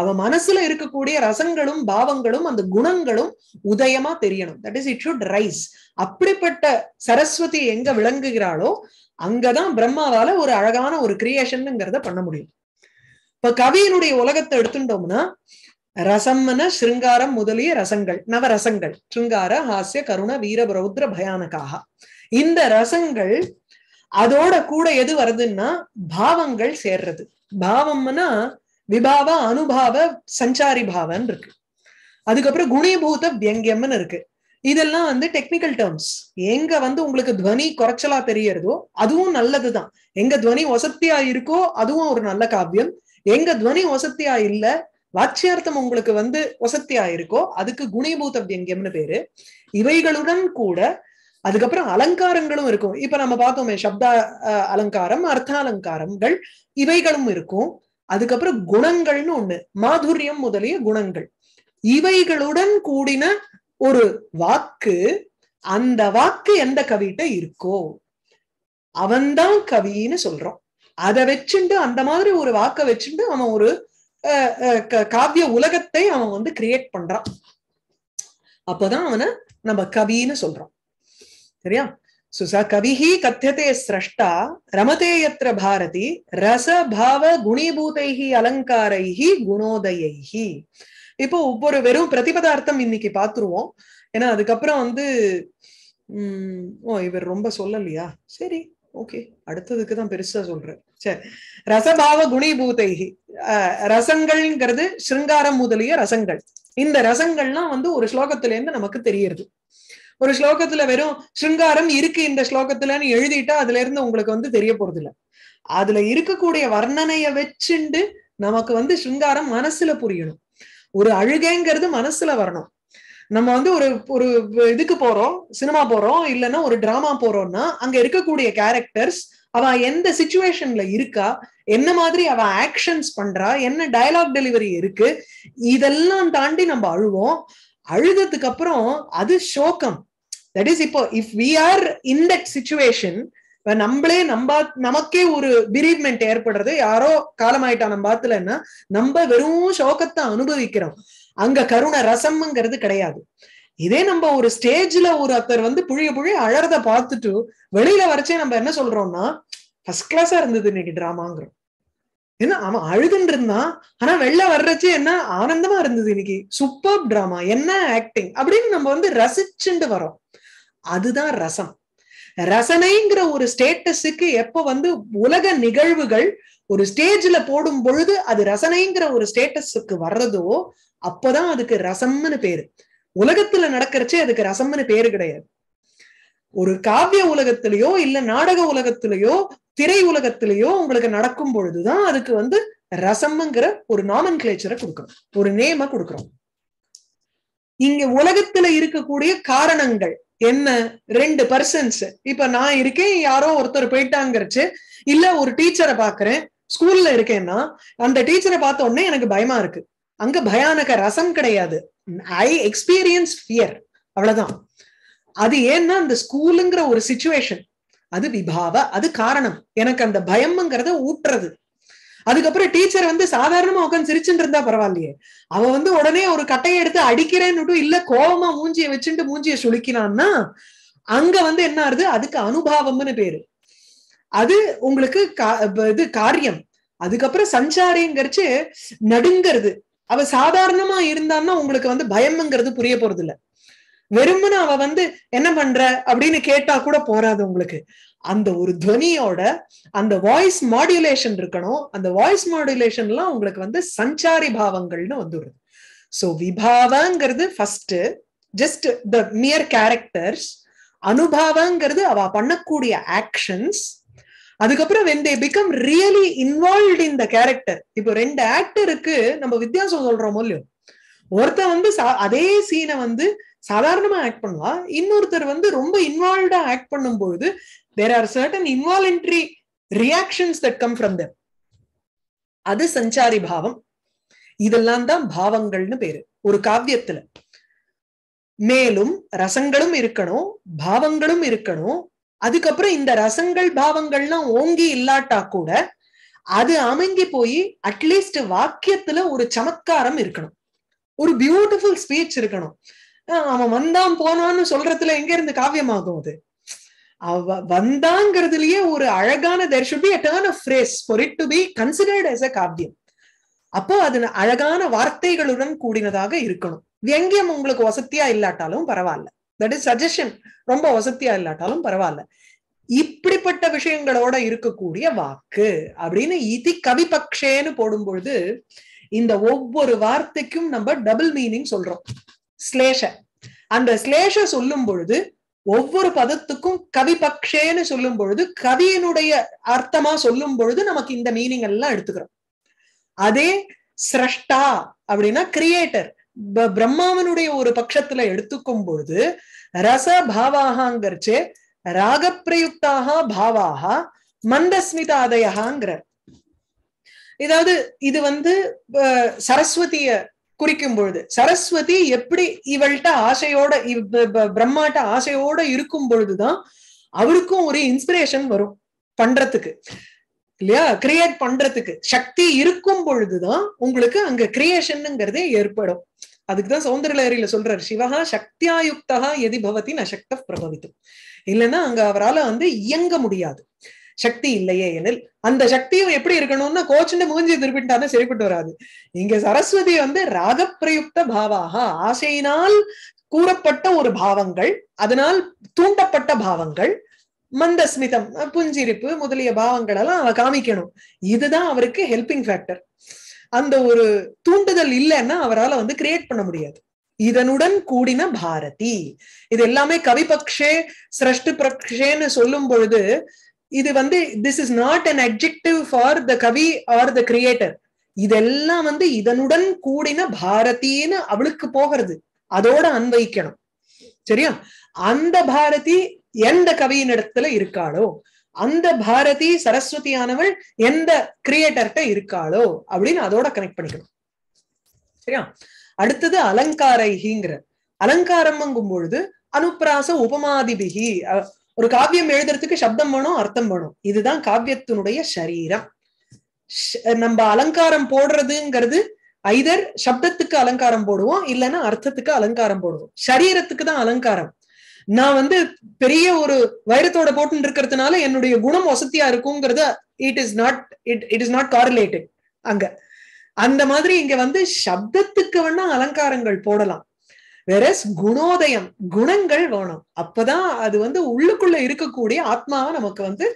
அவ மனசுல இருக்கக்கூடிய ரசங்களும் பாவங்களும் அந்த குணங்களும் உதயமா தெரியணும் that is it should rise அப்படிப்பட்ட சரஸ்வதி எங்க விளங்குகிறாளோ அங்கதான் பிரம்மாவால ஒரு அழகான ஒரு கிரியேஷன்ங்கிறத பண்ண முடியும் இப்ப கவியினுடைய உலகத்தை எடுத்துட்டோம்னா ரசம்ன சிருங்காரம் முதலிய ரசங்கள் நவரசங்கள் சிருங்கார ஹாஸ்ய கருண வீர ரௌத்ர பயானகாக இந்த ரசங்கள் அதோட கூட எது வருதுன்னா பாவங்கள் சேர்றது பாவம்னா விபாவ அனுபாவ சஞ்சாரி பாவன் இருக்கு அதுக்கப்புறம் குணிபூத வியங்கியம்னு இருக்கு இதெல்லாம் வந்து டெக்னிக்கல் டேர்ம்ஸ் எங்க வந்து உங்களுக்கு துவனி குறைச்சலா தெரியறதோ அதுவும் நல்லதுதான் எங்க துவனி வசத்தியா இருக்கோ அதுவும் ஒரு நல்ல காவியம் எங்க துவனி வசத்தியா இல்ல வாட்சியார்த்தம் உங்களுக்கு வந்து வசத்தியா இருக்கோ அதுக்கு குணிபூத வியங்கியம்னு பேரு இவைகளுடன் கூட அதுக்கப்புறம் அலங்காரங்களும் இருக்கும் இப்ப நம்ம பார்த்தோமே சப்த அலங்காரம் அர்த்த அலங்காரங்கள் இவைகளும் இருக்கும் அதுக்கப்புறம் குணங்கள்னு ஒண்ணு மாதுரியம் முதலிய குணங்கள் இவைகளுடன் கூடின ஒரு வாக்கு அந்த வாக்கு எந்த கவிட்ட இருக்கோ அவன்தான் கவின்னு சொல்றோம் அதை வச்சுட்டு அந்த மாதிரி ஒரு வாக்க வச்சுட்டு அவன் ஒரு காவிய உலகத்தை அவன் வந்து கிரியேட் பண்றான் அப்போதான் அவனை நம்ம கவின்னு சொல்றோம் சரியா சுசா கவிஹி கத்தியதே சிரஷ்டா ரமதே எத்திர பாரதி ரசபாவ குணிபூதைஹி அலங்காரைஹி குணோதயைஹி இப்போ ஒவ்வொரு வெறும் பிரதிபதார்த்தம் இன்னைக்கு பாத்துருவோம் ஏன்னா அதுக்கப்புறம் வந்து உம் ஓ இவர் ரொம்ப சொல்லலையா சரி ஓகே அடுத்ததுக்கு தான் பெருசா சொல்றேன் சரி ரசபாவ அஹ் ரசங்கள்ங்கிறது சிருங்காரம் முதலிய ரசங்கள் இந்த ரசங்கள்லாம் வந்து ஒரு ஸ்லோகத்துல இருந்து நமக்கு தெரியறது ஒரு ஸ்லோகத்துல வெறும் ஸ்ருங்காரம் இருக்கு இந்த ஸ்லோகத்துலன்னு எழுதிட்டா அதுல இருந்து உங்களுக்கு வந்து தெரிய போறது இல்ல அதுல இருக்கக்கூடிய வர்ணனைய வச்சுண்டு நமக்கு வந்து ஸ்ருங்காரம் மனசுல புரியணும் ஒரு அழுகைங்கிறது மனசுல வரணும் நம்ம வந்து ஒரு ஒரு இதுக்கு போறோம் சினிமா போறோம் இல்லைன்னா ஒரு டிராமா போறோம்னா அங்க இருக்கக்கூடிய கேரக்டர்ஸ் அவ எந்த சுச்சுவேஷன்ல இருக்கா என்ன மாதிரி அவ ஆக்ஷன்ஸ் பண்றா என்ன டயலாக் டெலிவரி இருக்கு இதெல்லாம் தாண்டி நம்ம அழுவோம் அழுததுக்கு அப்புறம் அது சோகம் தட் இஸ் இப்போ if we are in that situation நம்மளே நம்ப நமக்கே ஒரு பிரீவ்மெண்ட் ஏற்படுறது யாரோ காலமாயிட்டா நம்ம பாத்துலன்னா நம்ம வெறும் சோகத்தை அனுபவிக்கிறோம் அங்க கருணை ரசம்ங்கிறது கிடையாது இதே நம்ம ஒரு ஸ்டேஜ்ல ஒரு அத்தர் வந்து புழிய புழிய அழறத பார்த்துட்டு வெளியில வரைச்சே நம்ம என்ன சொல்றோம்னா ஃபர்ஸ்ட் கிளாஸா இருந்தது இன்னைக்கு டிராமாங்கிறோம் என்ன அவன் அழுதுன்னு இருந்தான் ஆனா வெளில வர்றச்சு என்ன ஆனந்தமா இருந்தது இன்னைக்கு சூப்பர் டிராமா என்ன ஆக்டிங் அப்படின்னு நம்ம வந்து ரசிச்சுண்டு வரோம் அதுதான் ரசம் ரசனைங்கிற ஒரு ஸ்டேட்டஸுக்கு எப்ப வந்து உலக நிகழ்வுகள் ஒரு ஸ்டேஜ்ல போடும் பொழுது அது ரசனைங்கிற ஒரு ஸ்டேட்டஸுக்கு வர்றதோ அப்பதான் அதுக்கு ரசம்னு பேரு உலகத்துல நடக்கிறச்சே அதுக்கு ரசம்னு பேரு கிடையாது ஒரு காவிய உலகத்திலேயோ இல்ல நாடக உலகத்திலேயோ திரை உலகத்திலேயோ உங்களுக்கு நடக்கும் பொழுதுதான் அதுக்கு வந்து ரசம்ங்கிற ஒரு நாமன் கிளேச்சரை கொடுக்கணும் ஒரு நேம கொடுக்குறோம் இங்க உலகத்துல இருக்கக்கூடிய காரணங்கள் என்ன ரெண்டு பர்சன்ஸ் இப்ப நான் இருக்கேன் யாரோ ஒருத்தர் போயிட்டாங்கிறச்சு இல்ல ஒரு டீச்சரை பாக்குறேன் ஸ்கூல்ல இருக்கேன்னா அந்த டீச்சரை பார்த்த உடனே எனக்கு பயமா இருக்கு அங்க பயானக ரசம் கிடையாது ஐ எக்ஸ்பீரியன்ஸ் ஃபியர் அவ்வளவுதான் அது ஏன்னா அந்த ஸ்கூலுங்கிற ஒரு சுச்சுவேஷன் அது விபாவ அது காரணம் எனக்கு அந்த பயம்ங்கிறத ஊட்டுறது அதுக்கப்புறம் டீச்சர் வந்து சாதாரணமா உட்காந்து சிரிச்சுட்டு இருந்தா பரவாயில்லையே அவ வந்து உடனே ஒரு கட்டையை எடுத்து அடிக்கிறேன்னு இல்ல கோபமா மூஞ்சிய வச்சுட்டு மூஞ்சிய சுழிக்கினான்னா அங்க வந்து என்ன ஆறுது அதுக்கு அனுபவம்னு பேரு அது உங்களுக்கு இது காரியம் அதுக்கப்புறம் சஞ்சாரிங்கிறச்சு நடுங்கிறது அவ சாதாரணமா இருந்தான்னா உங்களுக்கு வந்து பயம்ங்கிறது புரிய போறது இல்லை வெறும்னு அவ வந்து என்ன பண்ற அப்படின்னு கேட்டா கூட போறாது உங்களுக்கு அந்த ஒரு துவனியோட அந்த வாய்ஸ் மாடுலேஷன் இருக்கணும் அந்த வாய்ஸ் மாடுலேஷன் எல்லாம் உங்களுக்கு வந்து சஞ்சாரி பாவங்கள்னு வந்துடுது சோ விபாவங்கிறது first just the mere characters அனுபாவங்கிறது அவ பண்ணக்கூடிய ஆக்ஷன்ஸ் அதுக்கப்புறம் when they become really involve in the character இப்போ ரெண்டு ஆக்டருக்கு நம்ம வித்தியாசம் சொல்றோமோ இல்லையோ ஒருத்தன் வந்து அதே சீனை வந்து சாதாரணமா ஆக்ட் பண்ணலாம் இன்னொருத்தர் வந்து ரொம்ப இன்வால்வ்டா ஆக்ட் பண்ணும்போது there are certain involuntary reactions that come from them அது சஞ்சாரி பாவம் இதெல்லாம் தான் பாவங்கள்னு பேரு ஒரு காவியத்துல மேலும் ரசங்களும் இருக்கணும் பாவங்களும் இருக்கணும் அதுக்கப்புறம் இந்த ரசங்கள் பாவங்கள்லாம் ஓங்கி இல்லாட்டா கூட அது அமைங்கி போய் அட்லீஸ்ட் வாக்கியத்துல ஒரு சமத்காரம் இருக்கணும் ஒரு பியூட்டிஃபுல் ஸ்பீச் இருக்கணும் அவன் வந்தான் போனான்னு சொல்றதுல எங்க இருந்து காவியமாகும் அது அவ வந்தாங்கிறதுலயே ஒரு அழகான there should be a turn of phrase for it to be considered as a காவியம் அப்போ அது அழகான வார்த்தைகளுடன் கூடினதாக இருக்கணும் வியங்கியம் உங்களுக்கு வசதியா இல்லாட்டாலும் பரவாயில்ல தட் இஸ் சஜஷன் ரொம்ப வசதியா இல்லாட்டாலும் பரவாயில்ல இப்படிப்பட்ட விஷயங்களோட இருக்கக்கூடிய வாக்கு அப்படின்னு இதி கவிபக்ஷேன்னு போடும் பொழுது இந்த ஒவ்வொரு வார்த்தைக்கும் நம்ம டபுள் மீனிங் சொல்றோம் ஸ்லேஷ அந்த ஸ்லேஷ சொல்லும் பொழுது ஒவ்வொரு பதத்துக்கும் கவி பக்ஷேன்னு சொல்லும் பொழுது கவியினுடைய அர்த்தமா சொல்லும் பொழுது நமக்கு இந்த மீனிங் எல்லாம் எடுத்துக்கிறோம் அதே சிரஷ்டா அப்படின்னா கிரியேட்டர் பிரம்மாவனுடைய ஒரு பட்சத்துல எடுத்துக்கும் பொழுது ரச பாவாகாங்கிறச்சு ராகப்பிரயுக்தாக பாவாக மந்தஸ்மிதாதயாங்கிறார் இதாவது இது வந்து சரஸ்வதிய குறிக்கும் பொழுது சரஸ்வதி எப்படி இவள்கிட்ட ஆசையோட பிரம்மாட்ட ஆசையோட இருக்கும் பொழுதுதான் அவருக்கும் ஒரு இன்ஸ்பிரேஷன் வரும் பண்றதுக்கு இல்லையா கிரியேட் பண்றதுக்கு சக்தி இருக்கும் பொழுதுதான் உங்களுக்கு அங்க கிரியேஷன்ங்கிறதே ஏற்படும் அதுக்குதான் லேரியில சொல்றாரு சிவகா சக்தியாயுக்தகா எதி பவதி சக்த பிரபவித்தும் இல்லைன்னா அங்க அவரால் வந்து இயங்க முடியாது சக்தி இல்லையே எனில் அந்த சக்தியும் எப்படி இருக்கணும்னு கோச்சுண்டு மூஞ்சி திருப்பிட்டாலும் சரிப்பட்டு வராது இங்க சரஸ்வதி வந்து ராகப்பிரயுக்த பாவாக ஆசையினால் கூறப்பட்ட ஒரு பாவங்கள் அதனால் தூண்டப்பட்ட பாவங்கள் மந்தஸ்மிதம் புஞ்சிரிப்பு முதலிய பாவங்கள் எல்லாம் அவ காமிக்கணும் இதுதான் அவருக்கு ஹெல்பிங் ஃபேக்டர் அந்த ஒரு தூண்டுதல் இல்லைன்னா அவரால் வந்து கிரியேட் பண்ண முடியாது இதனுடன் கூடின பாரதி இது எல்லாமே கவிபக்ஷே சிரஷ்டு பிரக்ஷேன்னு சொல்லும் பொழுது இது வந்து this is not an objective for the கவி ஆர் த கிரியேட்டர் இதெல்லாம் வந்து இதனுடன் கூடின பாரதின்னு அவளுக்கு போகிறது அதோட அன்வைக்கணும் சரியா அந்த பாரதி எந்த கவியின் இடத்துல இருக்காளோ அந்த பாரதி சரஸ்வதியானவள் எந்த கிரியேட்டர்கிட்ட இருக்காளோ அப்படின்னு அதோட கனெக்ட் பண்ணிக்கணும் சரியா அடுத்தது அலங்காரைகிங்கிற அலங்காரம்ங்கும் பொழுது அனுப்பிராச உபமாதிபிகி ஒரு காவியம் எழுதுறதுக்கு சப்தம் வேணும் அர்த்தம் வேணும் இதுதான் காவியத்தினுடைய சரீரம் நம்ம அலங்காரம் போடுறதுங்கிறது ஐதர் சப்தத்துக்கு அலங்காரம் போடுவோம் இல்லைன்னா அர்த்தத்துக்கு அலங்காரம் போடுவோம் சரீரத்துக்கு தான் அலங்காரம் நான் வந்து பெரிய ஒரு வைரத்தோட போட்டு இருக்கிறதுனால என்னுடைய குணம் வசதியா இருக்குங்கிறது it is not it it is not correlated அங்க அந்த மாதிரி இங்க வந்து சப்தத்துக்கு வேணா அலங்காரங்கள் போடலாம் வெரஸ் குணோதயம் குணங்கள் வேணும் அப்பதான் அது வந்து உள்ளுக்குள்ள இருக்கக்கூடிய ஆத்மாவை நமக்கு வந்து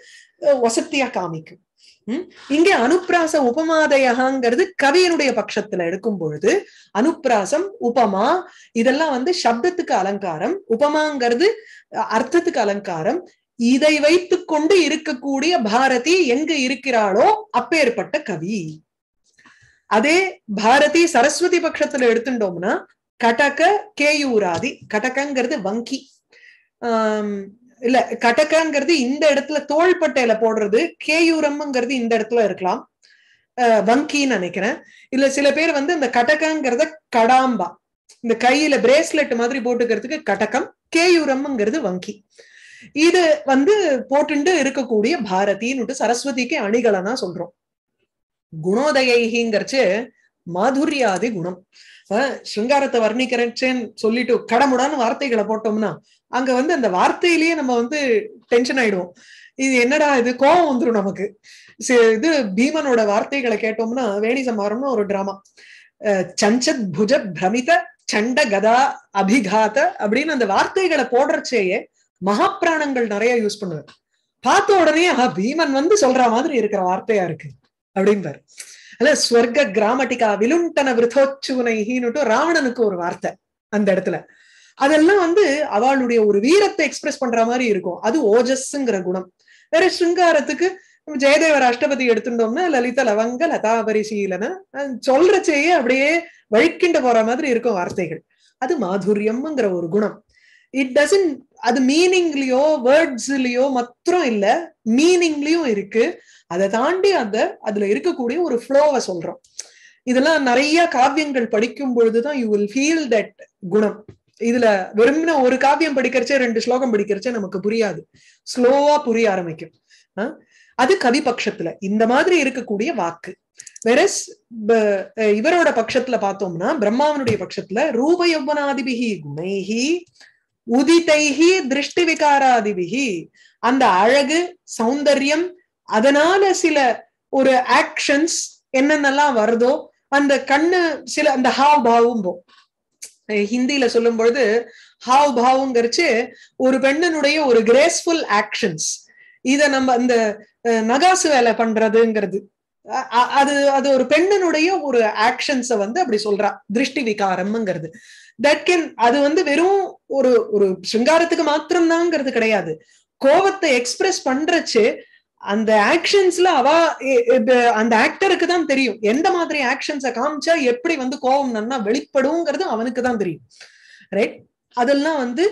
வசத்தியா காமிக்கும் இங்கே அனுப்பிராச உபமாதயகாங்கிறது கவியனுடைய பட்சத்துல எடுக்கும் பொழுது அனுப்பிராசம் உபமா இதெல்லாம் வந்து சப்தத்துக்கு அலங்காரம் உபமாங்கிறது அர்த்தத்துக்கு அலங்காரம் இதை வைத்து கொண்டு இருக்கக்கூடிய பாரதி எங்க இருக்கிறாளோ அப்பேற்பட்ட கவி அதே பாரதி சரஸ்வதி பட்சத்துல எடுத்துட்டோம்னா கடக கேயூராதி கடகங்கிறது வங்கி இல்ல கடகங்கிறது இந்த இடத்துல தோள்பட்டையில போடுறது கேயூரம்ங்கிறது இந்த இடத்துல இருக்கலாம் வங்கின்னு நினைக்கிறேன் இல்ல சில பேர் வந்து இந்த கடகங்கிறத கடாம்பா இந்த கையில பிரேஸ்லெட் மாதிரி போட்டுக்கிறதுக்கு கடகம் கேயூரம்ங்கிறது வங்கி இது வந்து போட்டுண்டு இருக்கக்கூடிய பாரதின்னு சரஸ்வதிக்கு அணிகளை தான் சொல்றோம் குணோதயிங்கிறச்சு மாதுரியாதி குணம் சிங்காரத்தை வர்ணிக்கிறேன்னு சொல்லிட்டு கடமுடான்னு வார்த்தைகளை போட்டோம்னா அங்க வந்து அந்த வார்த்தையிலேயே நம்ம வந்து டென்ஷன் ஆயிடுவோம் இது என்னடா இது கோபம் வந்துடும் நமக்கு இது பீமனோட வார்த்தைகளை கேட்டோம்னா வேணி சம்ஹாரம்னு ஒரு டிராமா சஞ்சத் புஜ பிரமித சண்ட கதா அபிகாத அப்படின்னு அந்த வார்த்தைகளை போடுறச்சேயே மகாபிராணங்கள் நிறைய யூஸ் பண்ணுவேன் பார்த்த உடனே பீமன் வந்து சொல்ற மாதிரி இருக்கிற வார்த்தையா இருக்கு அப்படின்பாரு அல்ல ஸ்வர்க கிராமட்டிகா விலுண்டன விருதோச்சுனைகின்னுட்டு ராவணனுக்கு ஒரு வார்த்தை அந்த இடத்துல அதெல்லாம் வந்து அவளுடைய ஒரு வீரத்தை எக்ஸ்பிரஸ் பண்ற மாதிரி இருக்கும் அது ஓஜஸ்ங்கிற குணம் வேற ஸ்ருங்காரத்துக்கு ஜெயதேவர் அஷ்டபதி எடுத்துட்டோம்னா லலித லவங்க லதா பரிசீலன சொல்றச்சேயே அப்படியே வழிக்கிண்டு போற மாதிரி இருக்கும் வார்த்தைகள் அது மாதுரியம்ங்கிற ஒரு குணம் இட் டசன்ட் அது மீனிங்லயோ வேர்ட்ஸ்லயோ மாத்திரம் இல்ல மீனிங்லயும் இருக்கு அதை தாண்டி அந்த அதுல இருக்கக்கூடிய ஒரு ஃப்ளோவை சொல்றோம் இதெல்லாம் நிறைய காவியங்கள் படிக்கும் பொழுதுதான் யூ வில் ஃபீல் தட் குணம் இதுல வெறும்னா ஒரு காவியம் படிக்கிறச்சே ரெண்டு ஸ்லோகம் படிக்கிறச்சே நமக்கு புரியாது ஸ்லோவா புரிய ஆரம்பிக்கும் அது கவி பட்சத்துல இந்த மாதிரி இருக்கக்கூடிய வாக்கு வெரஸ் இவரோட பட்சத்துல பார்த்தோம்னா பிரம்மாவனுடைய பட்சத்துல ரூப யௌவனாதிபிகி குணைஹி உதிதைஹி திருஷ்டி விகாராதிபிகி அந்த அழகு சௌந்தர்யம் அதனால சில ஒரு ஆக்ஷன்ஸ் என்னென்னலாம் வருதோ அந்த கண்ணு சில அந்த ஹாவ் பாவும்போம் ஹிந்தியில சொல்லும் பொழுது ஹாவ் பாவுங்கிறச்சு ஒரு பெண்ணனுடைய ஒரு கிரேஸ்ஃபுல் ஆக்ஷன்ஸ் இத நம்ம அந்த நகாசு வேலை பண்றதுங்கிறது அது அது ஒரு பெண்ணனுடைய ஒரு ஆக்ஷன்ஸ வந்து அப்படி சொல்றா திருஷ்டி விகாரம்ங்கிறது தட் கேன் அது வந்து வெறும் ஒரு ஒரு சிங்காரத்துக்கு மாத்திரம்தாங்கிறது கிடையாது கோபத்தை எக்ஸ்பிரஸ் பண்றச்சு அந்த ஆக்ஷன்ஸ்ல அவ அந்த ஆக்டருக்கு தான் தெரியும் எந்த மாதிரி ஆக்ஷன்ஸை காமிச்சா எப்படி வந்து கோபம் நன்னா வெளிப்படுங்கிறது அவனுக்கு தான் தெரியும் ரைட் அதெல்லாம் வந்து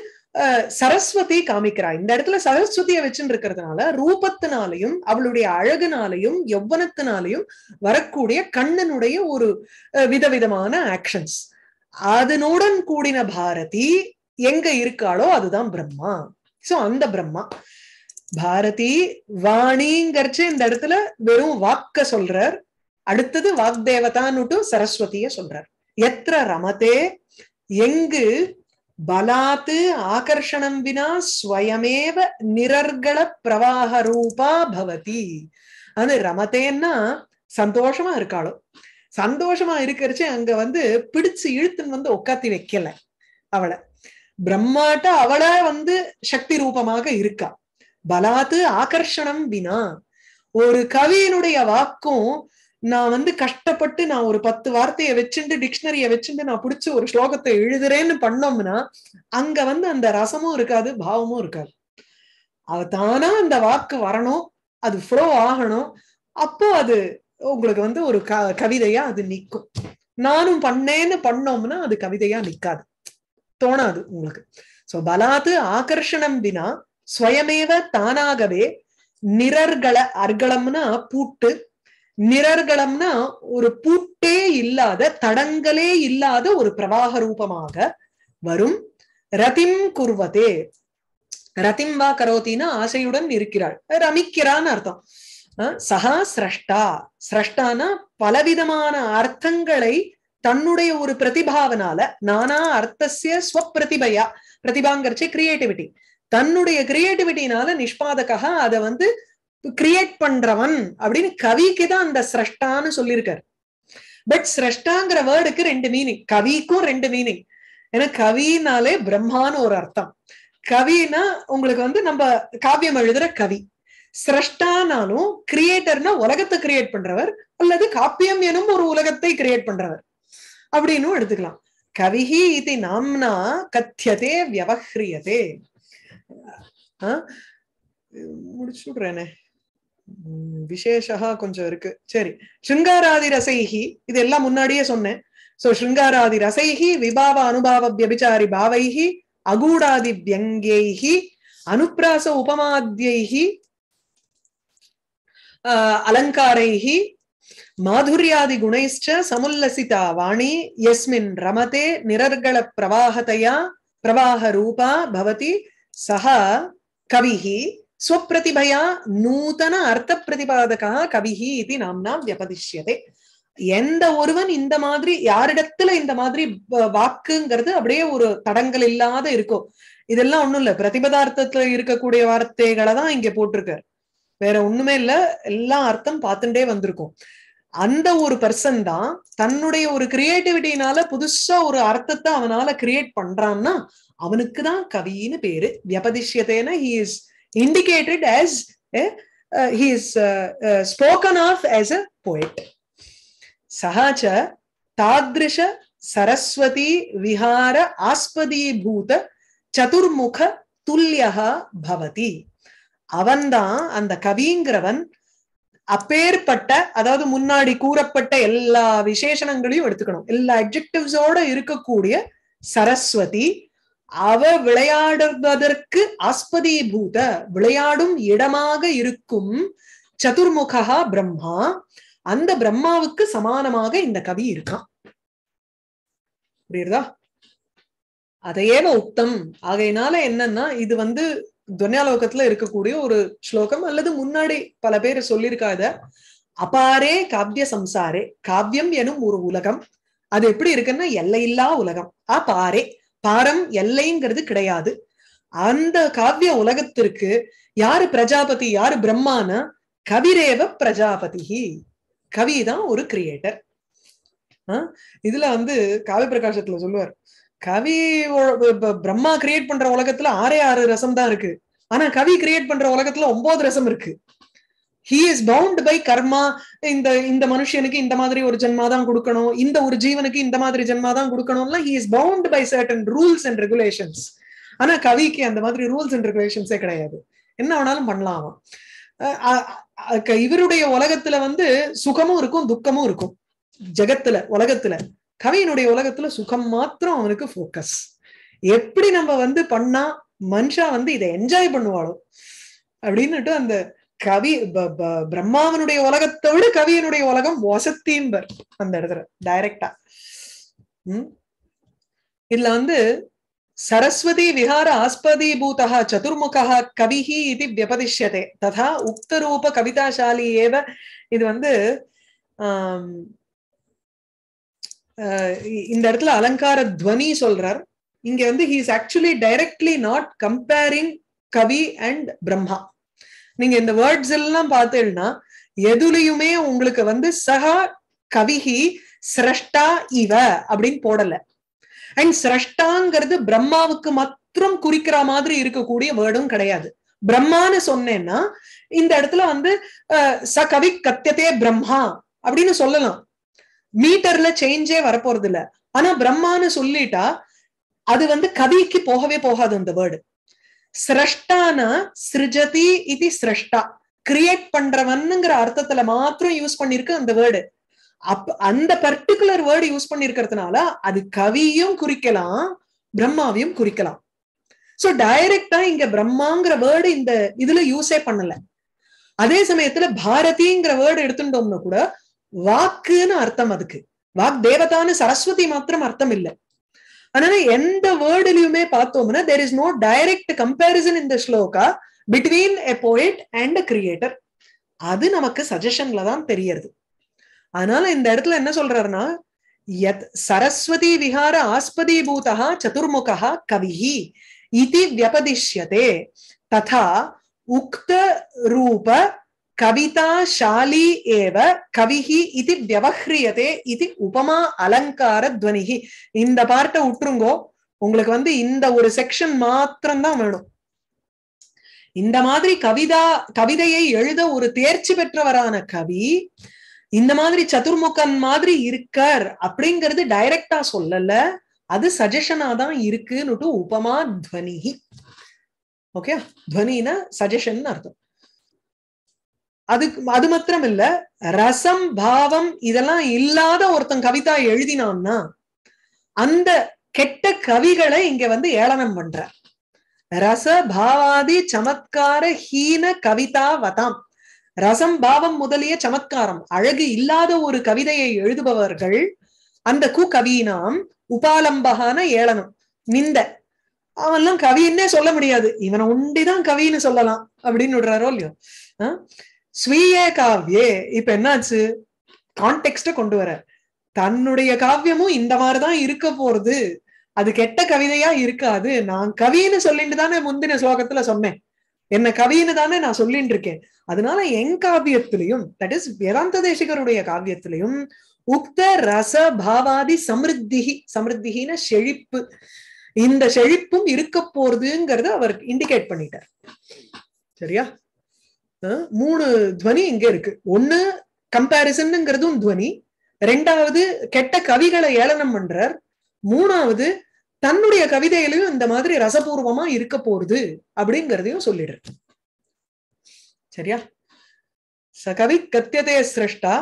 சரஸ்வதி காமிக்கிறா இந்த இடத்துல சரஸ்வதியை வச்சுட்டு இருக்கிறதுனால ரூபத்தினாலையும் அவளுடைய அழகுனாலையும் எவ்வனத்தினாலையும் வரக்கூடிய கண்ணனுடைய ஒரு விதவிதமான ஆக்ஷன்ஸ் அதனுடன் கூடின பாரதி எங்க இருக்காளோ அதுதான் பிரம்மா சோ அந்த பிரம்மா பாரதி வாணிங்கிறச்சு இந்த இடத்துல வெறும் வாக்க சொல்றார் அடுத்தது வாக்தேவதான்னுட்டு சரஸ்வதிய சொல்றார் எத்திர ரமதே எங்கு பலாத்து ஆகர்ஷணம் வினா ஸ்வயமேவ நிரர்கள பிரவாக ரூபா பவதி அது ரமதேன்னா சந்தோஷமா இருக்காளோ சந்தோஷமா இருக்கிறச்சு அங்க வந்து பிடிச்சு இழுத்துன்னு வந்து உட்காத்தி வைக்கல அவளை பிரம்மாட்ட அவள வந்து சக்தி ரூபமாக இருக்கா பலாத்து ஆகர்ஷணம் வினா ஒரு கவியினுடைய வாக்கும் நான் வந்து கஷ்டப்பட்டு நான் ஒரு பத்து வார்த்தையை வச்சுட்டு டிக்ஷனரிய வச்சுட்டு நான் பிடிச்சி ஒரு ஸ்லோகத்தை எழுதுறேன்னு பண்ணோம்னா அங்க வந்து அந்த ரசமும் இருக்காது பாவமும் இருக்காது அவ தானா அந்த வாக்கு வரணும் அது ஃப்ளோ ஆகணும் அப்போ அது உங்களுக்கு வந்து ஒரு க கவிதையா அது நிற்கும் நானும் பண்ணேன்னு பண்ணோம்னா அது கவிதையா நிற்காது தோணாது உங்களுக்கு சோ பலாத்து ஆகர்ஷணம் வினா ஸ்வயமேவ தானாகவே நிரர்கள அர்களம்னா பூட்டு நிரர்களம்னா ஒரு பூட்டே இல்லாத தடங்களே இல்லாத ஒரு பிரவாக ரூபமாக வரும் ரதிம் குர்வதே ரதிம் வா கரோத்தின்னா ஆசையுடன் இருக்கிறாள் ரமிக்கிறான்னு அர்த்தம் சகா சிரஷ்டா சிரஷ்டானா பலவிதமான அர்த்தங்களை தன்னுடைய ஒரு பிரதிபாவனால நானா அர்த்தசிய ஸ்வப்பிரதிபையா பிரதிபாங்கரிச்சு கிரியேட்டிவிட்டி தன்னுடைய கிரியேட்டிவிட்டினால நிஷ்பாதகா அதை வந்து கிரியேட் பண்றவன் அப்படின்னு கவிக்கு தான் அந்த சிரஷ்டான்னு சொல்லியிருக்காரு பட் சிரஷ்டாங்கிற வேர்டுக்கு ரெண்டு மீனிங் கவிக்கும் ரெண்டு மீனிங் ஏன்னா கவினாலே பிரம்மான்னு ஒரு அர்த்தம் கவினா உங்களுக்கு வந்து நம்ம காவியம் எழுதுற கவி சிரஷ்டானாலும் கிரியேட்டர்னா உலகத்தை கிரியேட் பண்றவர் அல்லது காப்பியம் எனும் ஒரு உலகத்தை கிரியேட் பண்றவர் அப்படின்னு எடுத்துக்கலாம் கவிஹி இது நாம்னா கத்தியதே வியவஹ்ரியதே முடிச்சு விடுறேனே விசேஷா கொஞ்சம் இருக்கு சரி ஸ்ருங்காராதி ரசைஹி இது எல்லாம் முன்னாடியே சொன்னேன் சோ ஸ்ருங்காராதி ரசைஹி விபாவ அனுபாவ வியபிச்சாரி பாவைஹி அகூடாதி வியங்கேஹி அனுப்பிராச உபமாத்தியைஹி அலங்காரைஹி மாதுரியாதி குணைஷ்ட சமுல்லசிதா வாணி எஸ்மின் ரமதே நிரர்கல பிரவாகதையா பிரவாக ரூபா பவதி सः कविः स्वप्रतिभया அர்த்த பிரதிபாதகா கவிஹி இது நாம்னா வியபதிஷ்யதே எந்த ஒருவன் இந்த மாதிரி யாரிடத்துல இந்த மாதிரி வாக்குங்கிறது அப்படியே ஒரு தடங்கள் இல்லாத இருக்கும் இதெல்லாம் ஒண்ணும் இல்ல பிரதிபதார்த்தத்துல இருக்கக்கூடிய வார்த்தைகளை தான் இங்க போட்டிருக்காரு வேற ஒண்ணுமே இல்ல எல்லா அர்த்தம் பார்த்துட்டே வந்திருக்கும் அந்த ஒரு பர்சன் தான் தன்னுடைய ஒரு கிரியேட்டிவிட்டினால புதுசா ஒரு அர்த்தத்தை அவனால கிரியேட் பண்றான்னா அவனுக்கு தான் கவின்னு பேரு வியபதிஷ்யத்தேன he is indicated as he is spoken of as a poet சஹாச்ச தாதிருஷ சரஸ்வதி விஹார ஆஸ்பதீபூத சதுர்முக துல்லியா பவதி அவன்தான் அந்த கவிங்கிறவன் அப்பேற்பட்ட அதாவது முன்னாடி கூறப்பட்ட எல்லா விசேஷணங்களையும் எடுத்துக்கணும் எல்லா அப்ஜெக்டிவ்ஸோட இருக்கக்கூடிய சரஸ்வதி அவ விளையாடுவதற்கு பூத விளையாடும் இடமாக இருக்கும் சதுர்முகா பிரம்மா அந்த பிரம்மாவுக்கு சமானமாக இந்த கவி இருக்கான் புரியுறதா அதையேவ உத்தம் ஆகையினால என்னன்னா இது வந்து துன்யாலோகத்துல இருக்கக்கூடிய ஒரு ஸ்லோகம் அல்லது முன்னாடி பல பேர் சொல்லியிருக்காத அபாரே காவிய சம்சாரே காவியம் எனும் ஒரு உலகம் அது எப்படி இருக்குன்னா எல்லையில்லா உலகம் அபாரே பாரம் எல்லைங்கிறது கிடையாது அந்த காவிய உலகத்திற்கு யாரு பிரஜாபதி யாரு பிரம்மானா கவிரேவ பிரஜாபதி கவி தான் ஒரு கிரியேட்டர் இதுல வந்து காவிய பிரகாசத்துல சொல்லுவார் கவி பிரம்மா கிரியேட் பண்ற உலகத்துல ஆறே ஆறு ரசம் தான் இருக்கு ஆனா கவி கிரியேட் பண்ற உலகத்துல ஒன்பது ரசம் இருக்கு he is bound by karma இந்த இந்த மனுஷனுக்கு இந்த மாதிரி ஒரு ஜென்மா தான் கொடுக்கணும் இந்த ஒரு ஜீவனுக்கு இந்த மாதிரி ஜென்மா தான் கொடுக்கணும்லாம் he is bound by certain rules and regulations ஆனா கவிக்கு அந்த மாதிரி ரூல்ஸ் அண்ட் ரெகுலேஷன்ஸே கிடையாது என்ன ஆனாலும் பண்ணலாமா அவன் இவருடைய உலகத்துல வந்து சுகமும் இருக்கும் துக்கமும் இருக்கும் ஜெகத்துல உலகத்துல கவியினுடைய உலகத்துல சுகம் மாத்திரம் அவனுக்கு ஃபோக்கஸ் எப்படி நம்ம வந்து பண்ணா மனுஷா வந்து இதை என்ஜாய் பண்ணுவாளோ அப்படின்னுட்டு அந்த கவி பிரம்மாவனுடைய உலகத்தை விட கவியனுடைய உலகம் வசத்தீம்பர் அந்த இடத்துல டைரக்டா உம் இதுல வந்து சரஸ்வதி விஹார பூதா சதுர்முகா கவிஹி இது வியபதிஷதே ததா உக்தரூப கவிதாசாலி ஏவ இது வந்து இந்த இடத்துல அலங்கார துவனி சொல்றார் இங்க வந்து he is actually directly not comparing kavi and Brahma நீங்க இந்த வேர்ட்ஸ் எல்லாம் பார்த்தீங்கன்னா எதுலயுமே உங்களுக்கு வந்து சகா கவிகி சிரஷ்டா இவ அப்படின்னு போடல அண்ட் சிரஷ்டாங்கிறது பிரம்மாவுக்கு மாத்திரம் குறிக்கிற மாதிரி இருக்கக்கூடிய வேர்டும் கிடையாது பிரம்மான்னு சொன்னேன்னா இந்த இடத்துல வந்து ச கவி கத்தியதே பிரம்மா அப்படின்னு சொல்லலாம் மீட்டர்ல சேஞ்சே வரப்போறது இல்ல ஆனா பிரம்மான்னு சொல்லிட்டா அது வந்து கவிக்கு போகவே போகாது அந்த வேர்டு சிரஷ்டானா சிருஜதி இது சிரஷ்டா கிரியேட் பண்றவன்னுங்கிற அர்த்தத்துல மாத்திரம் யூஸ் பண்ணிருக்கு அந்த வேர்டு அப் அந்த பர்டிகுலர் வேர்டு யூஸ் பண்ணிருக்கிறதுனால அது கவியும் குறிக்கலாம் பிரம்மாவையும் குறிக்கலாம் சோ டைரக்டா இங்க பிரம்மாங்கிற வேர்டு இந்த இதுல யூஸே பண்ணல அதே சமயத்துல பாரதிங்கிற வேர்டு எடுத்துட்டோம்னா கூட வாக்குன்னு அர்த்தம் அதுக்கு வாக் தேவதான்னு சரஸ்வதி மாத்திரம் அர்த்தம் இல்லை அதனால எந்த வேர்டுலயுமே பார்த்தோம்னா there is no direct comparison in the sloka between a poet and a creator அது நமக்கு சஜஷன்ல தான் தெரியறது அதனால இந்த இடத்துல என்ன சொல்றாருன்னா யத் சரஸ்வதி விஹார ஆஸ்பதி பூதா சதுர்முகா கவிஹி இதி வியபதிஷ்யதே ததா உக்த ரூப கவிதா ஷாலி ஏவ கவிஹி இது வியவஹ்ரியதே இது உபமா அலங்கார துவனிகி இந்த பார்ட்ட உற்றுங்கோ உங்களுக்கு வந்து இந்த ஒரு செக்ஷன் மாத்திரம்தான் வேணும் இந்த மாதிரி கவிதா கவிதையை எழுத ஒரு தேர்ச்சி பெற்றவரான கவி இந்த மாதிரி சதுர்முகன் மாதிரி இருக்கார் அப்படிங்கிறது டைரக்டா சொல்லல அது சஜஷனா தான் இருக்குன்னுட்டு உபமா துவனிகி ஓகே துவனின்னா சஜஷன் அர்த்தம் அதுக்கு அது மாத்திரம் இல்ல ரசம் பாவம் இதெல்லாம் இல்லாத ஒருத்தன் கவிதா எழுதினான்னா அந்த கெட்ட கவிகளை இங்க வந்து ஏளனம் பண்ற ரச பாவாதி சமத்கார ஹீன கவிதா வதாம் ரசம் பாவம் முதலிய சமத்காரம் அழகு இல்லாத ஒரு கவிதையை எழுதுபவர்கள் அந்த கு கவியினாம் உபாலம்பகான ஏளனம் நிந்த அவன்லாம் கவின்னே சொல்ல முடியாது இவனை உண்டிதான் கவின்னு சொல்லலாம் அப்படின்னு விடுறாரோ இல்லையோ ஸ்வீய காவியே இப்ப என்னாச்சு கான்டெக்ட கொண்டு வர தன்னுடைய காவியமும் இந்த மாதிரிதான் இருக்க போறது அது கெட்ட கவிதையா இருக்காது நான் கவின்னு சொல்லிட்டு தானே முந்தின ஸ்லோகத்துல சொன்னேன் என்ன கவின்னு தானே நான் சொல்லிட்டு இருக்கேன் அதனால என் காவியத்திலையும் தட் இஸ் வேதாந்த தேசிகருடைய காவியத்திலையும் உக்த ரச பாவாதி சமிருத்தி சமிருத்திகின செழிப்பு இந்த செழிப்பும் இருக்க போறதுங்கிறத அவர் இண்டிகேட் பண்ணிட்டார் சரியா மூணு துவனி இங்க இருக்கு ஒண்ணு கம்பாரிசன்ங்கிறதும் துவனி ரெண்டாவது கெட்ட கவிகளை ஏளனம் பண்றார் மூணாவது தன்னுடைய கவிதையிலையும் இந்த மாதிரி ரசபூர்வமா இருக்க போறது அப்படிங்கிறதையும் சொல்லிடுற சரியா ச கவி கத்தியதே சிரஷ்டா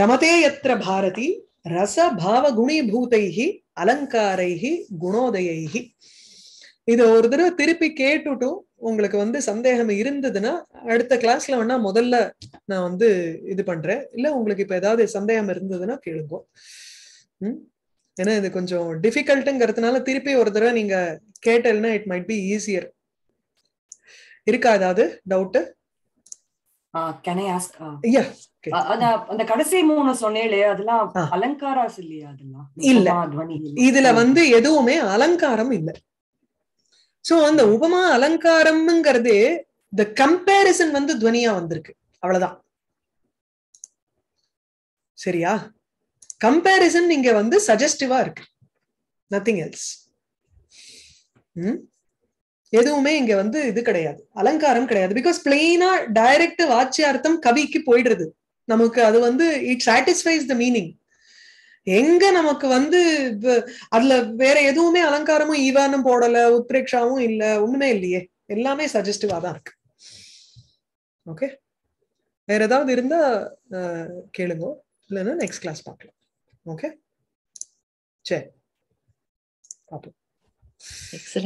ரமதே எத்திர பாரதி ரச பாவ குணிபூதைகி அலங்காரைகி குணோதயைகி இது ஒரு தடவை திருப்பி கேட்டுட்டும் உங்களுக்கு வந்து சந்தேகம் இருந்ததுன்னா அடுத்த கிளாஸ்ல வேணா முதல்ல நான் வந்து இது பண்றேன் இல்ல உங்களுக்கு இப்ப ஏதாவது சந்தேகம் இருந்ததுன்னா கேளுங்க உம் ஏன்னா இது கொஞ்சம் டிஃபிகல்ட்டுங்கிறதுனால திருப்பி ஒரு தடவை நீங்க கேட்டல்னா இட் மைட் பி ஈஸியர் இருக்கா ஏதாவது டவுட்டு அந்த கடைசி மூணு இல்ல இதுல வந்து எதுவுமே அலங்காரம் இல்லை சோ அந்த உபமா அலங்காரம்ங்கிறது த கம்பேரிசன் வந்து துவனியா வந்திருக்கு அவ்வளவுதான் சரியா கம்பேரிசன் இங்க வந்து சஜஸ்டிவா இருக்கு நத்திங் எல்ஸ் எதுவுமே இங்க வந்து இது கிடையாது அலங்காரம் கிடையாது பிகாஸ் பிளெயினா டைரக்ட் வாட்சியார்த்தம் கவிக்கு போயிடுறது நமக்கு அது வந்து இட் சாட்டிஸ்ஃபைஸ் த மீனிங் எங்க நமக்கு வந்து அதுல வேற எதுவுமே அலங்காரமும் ஈவானும் போடல உத்ரேக்ஷாவும் இல்ல ஒண்ணுமே இல்லையே எல்லாமே சஜஸ்டிவா தான் இருக்கு ஓகே வேற ஏதாவது இருந்தா கேளுங்க இல்லைன்னா நெக்ஸ்ட் கிளாஸ் பார்க்கலாம் ஓகே சரி பார்ப்போம்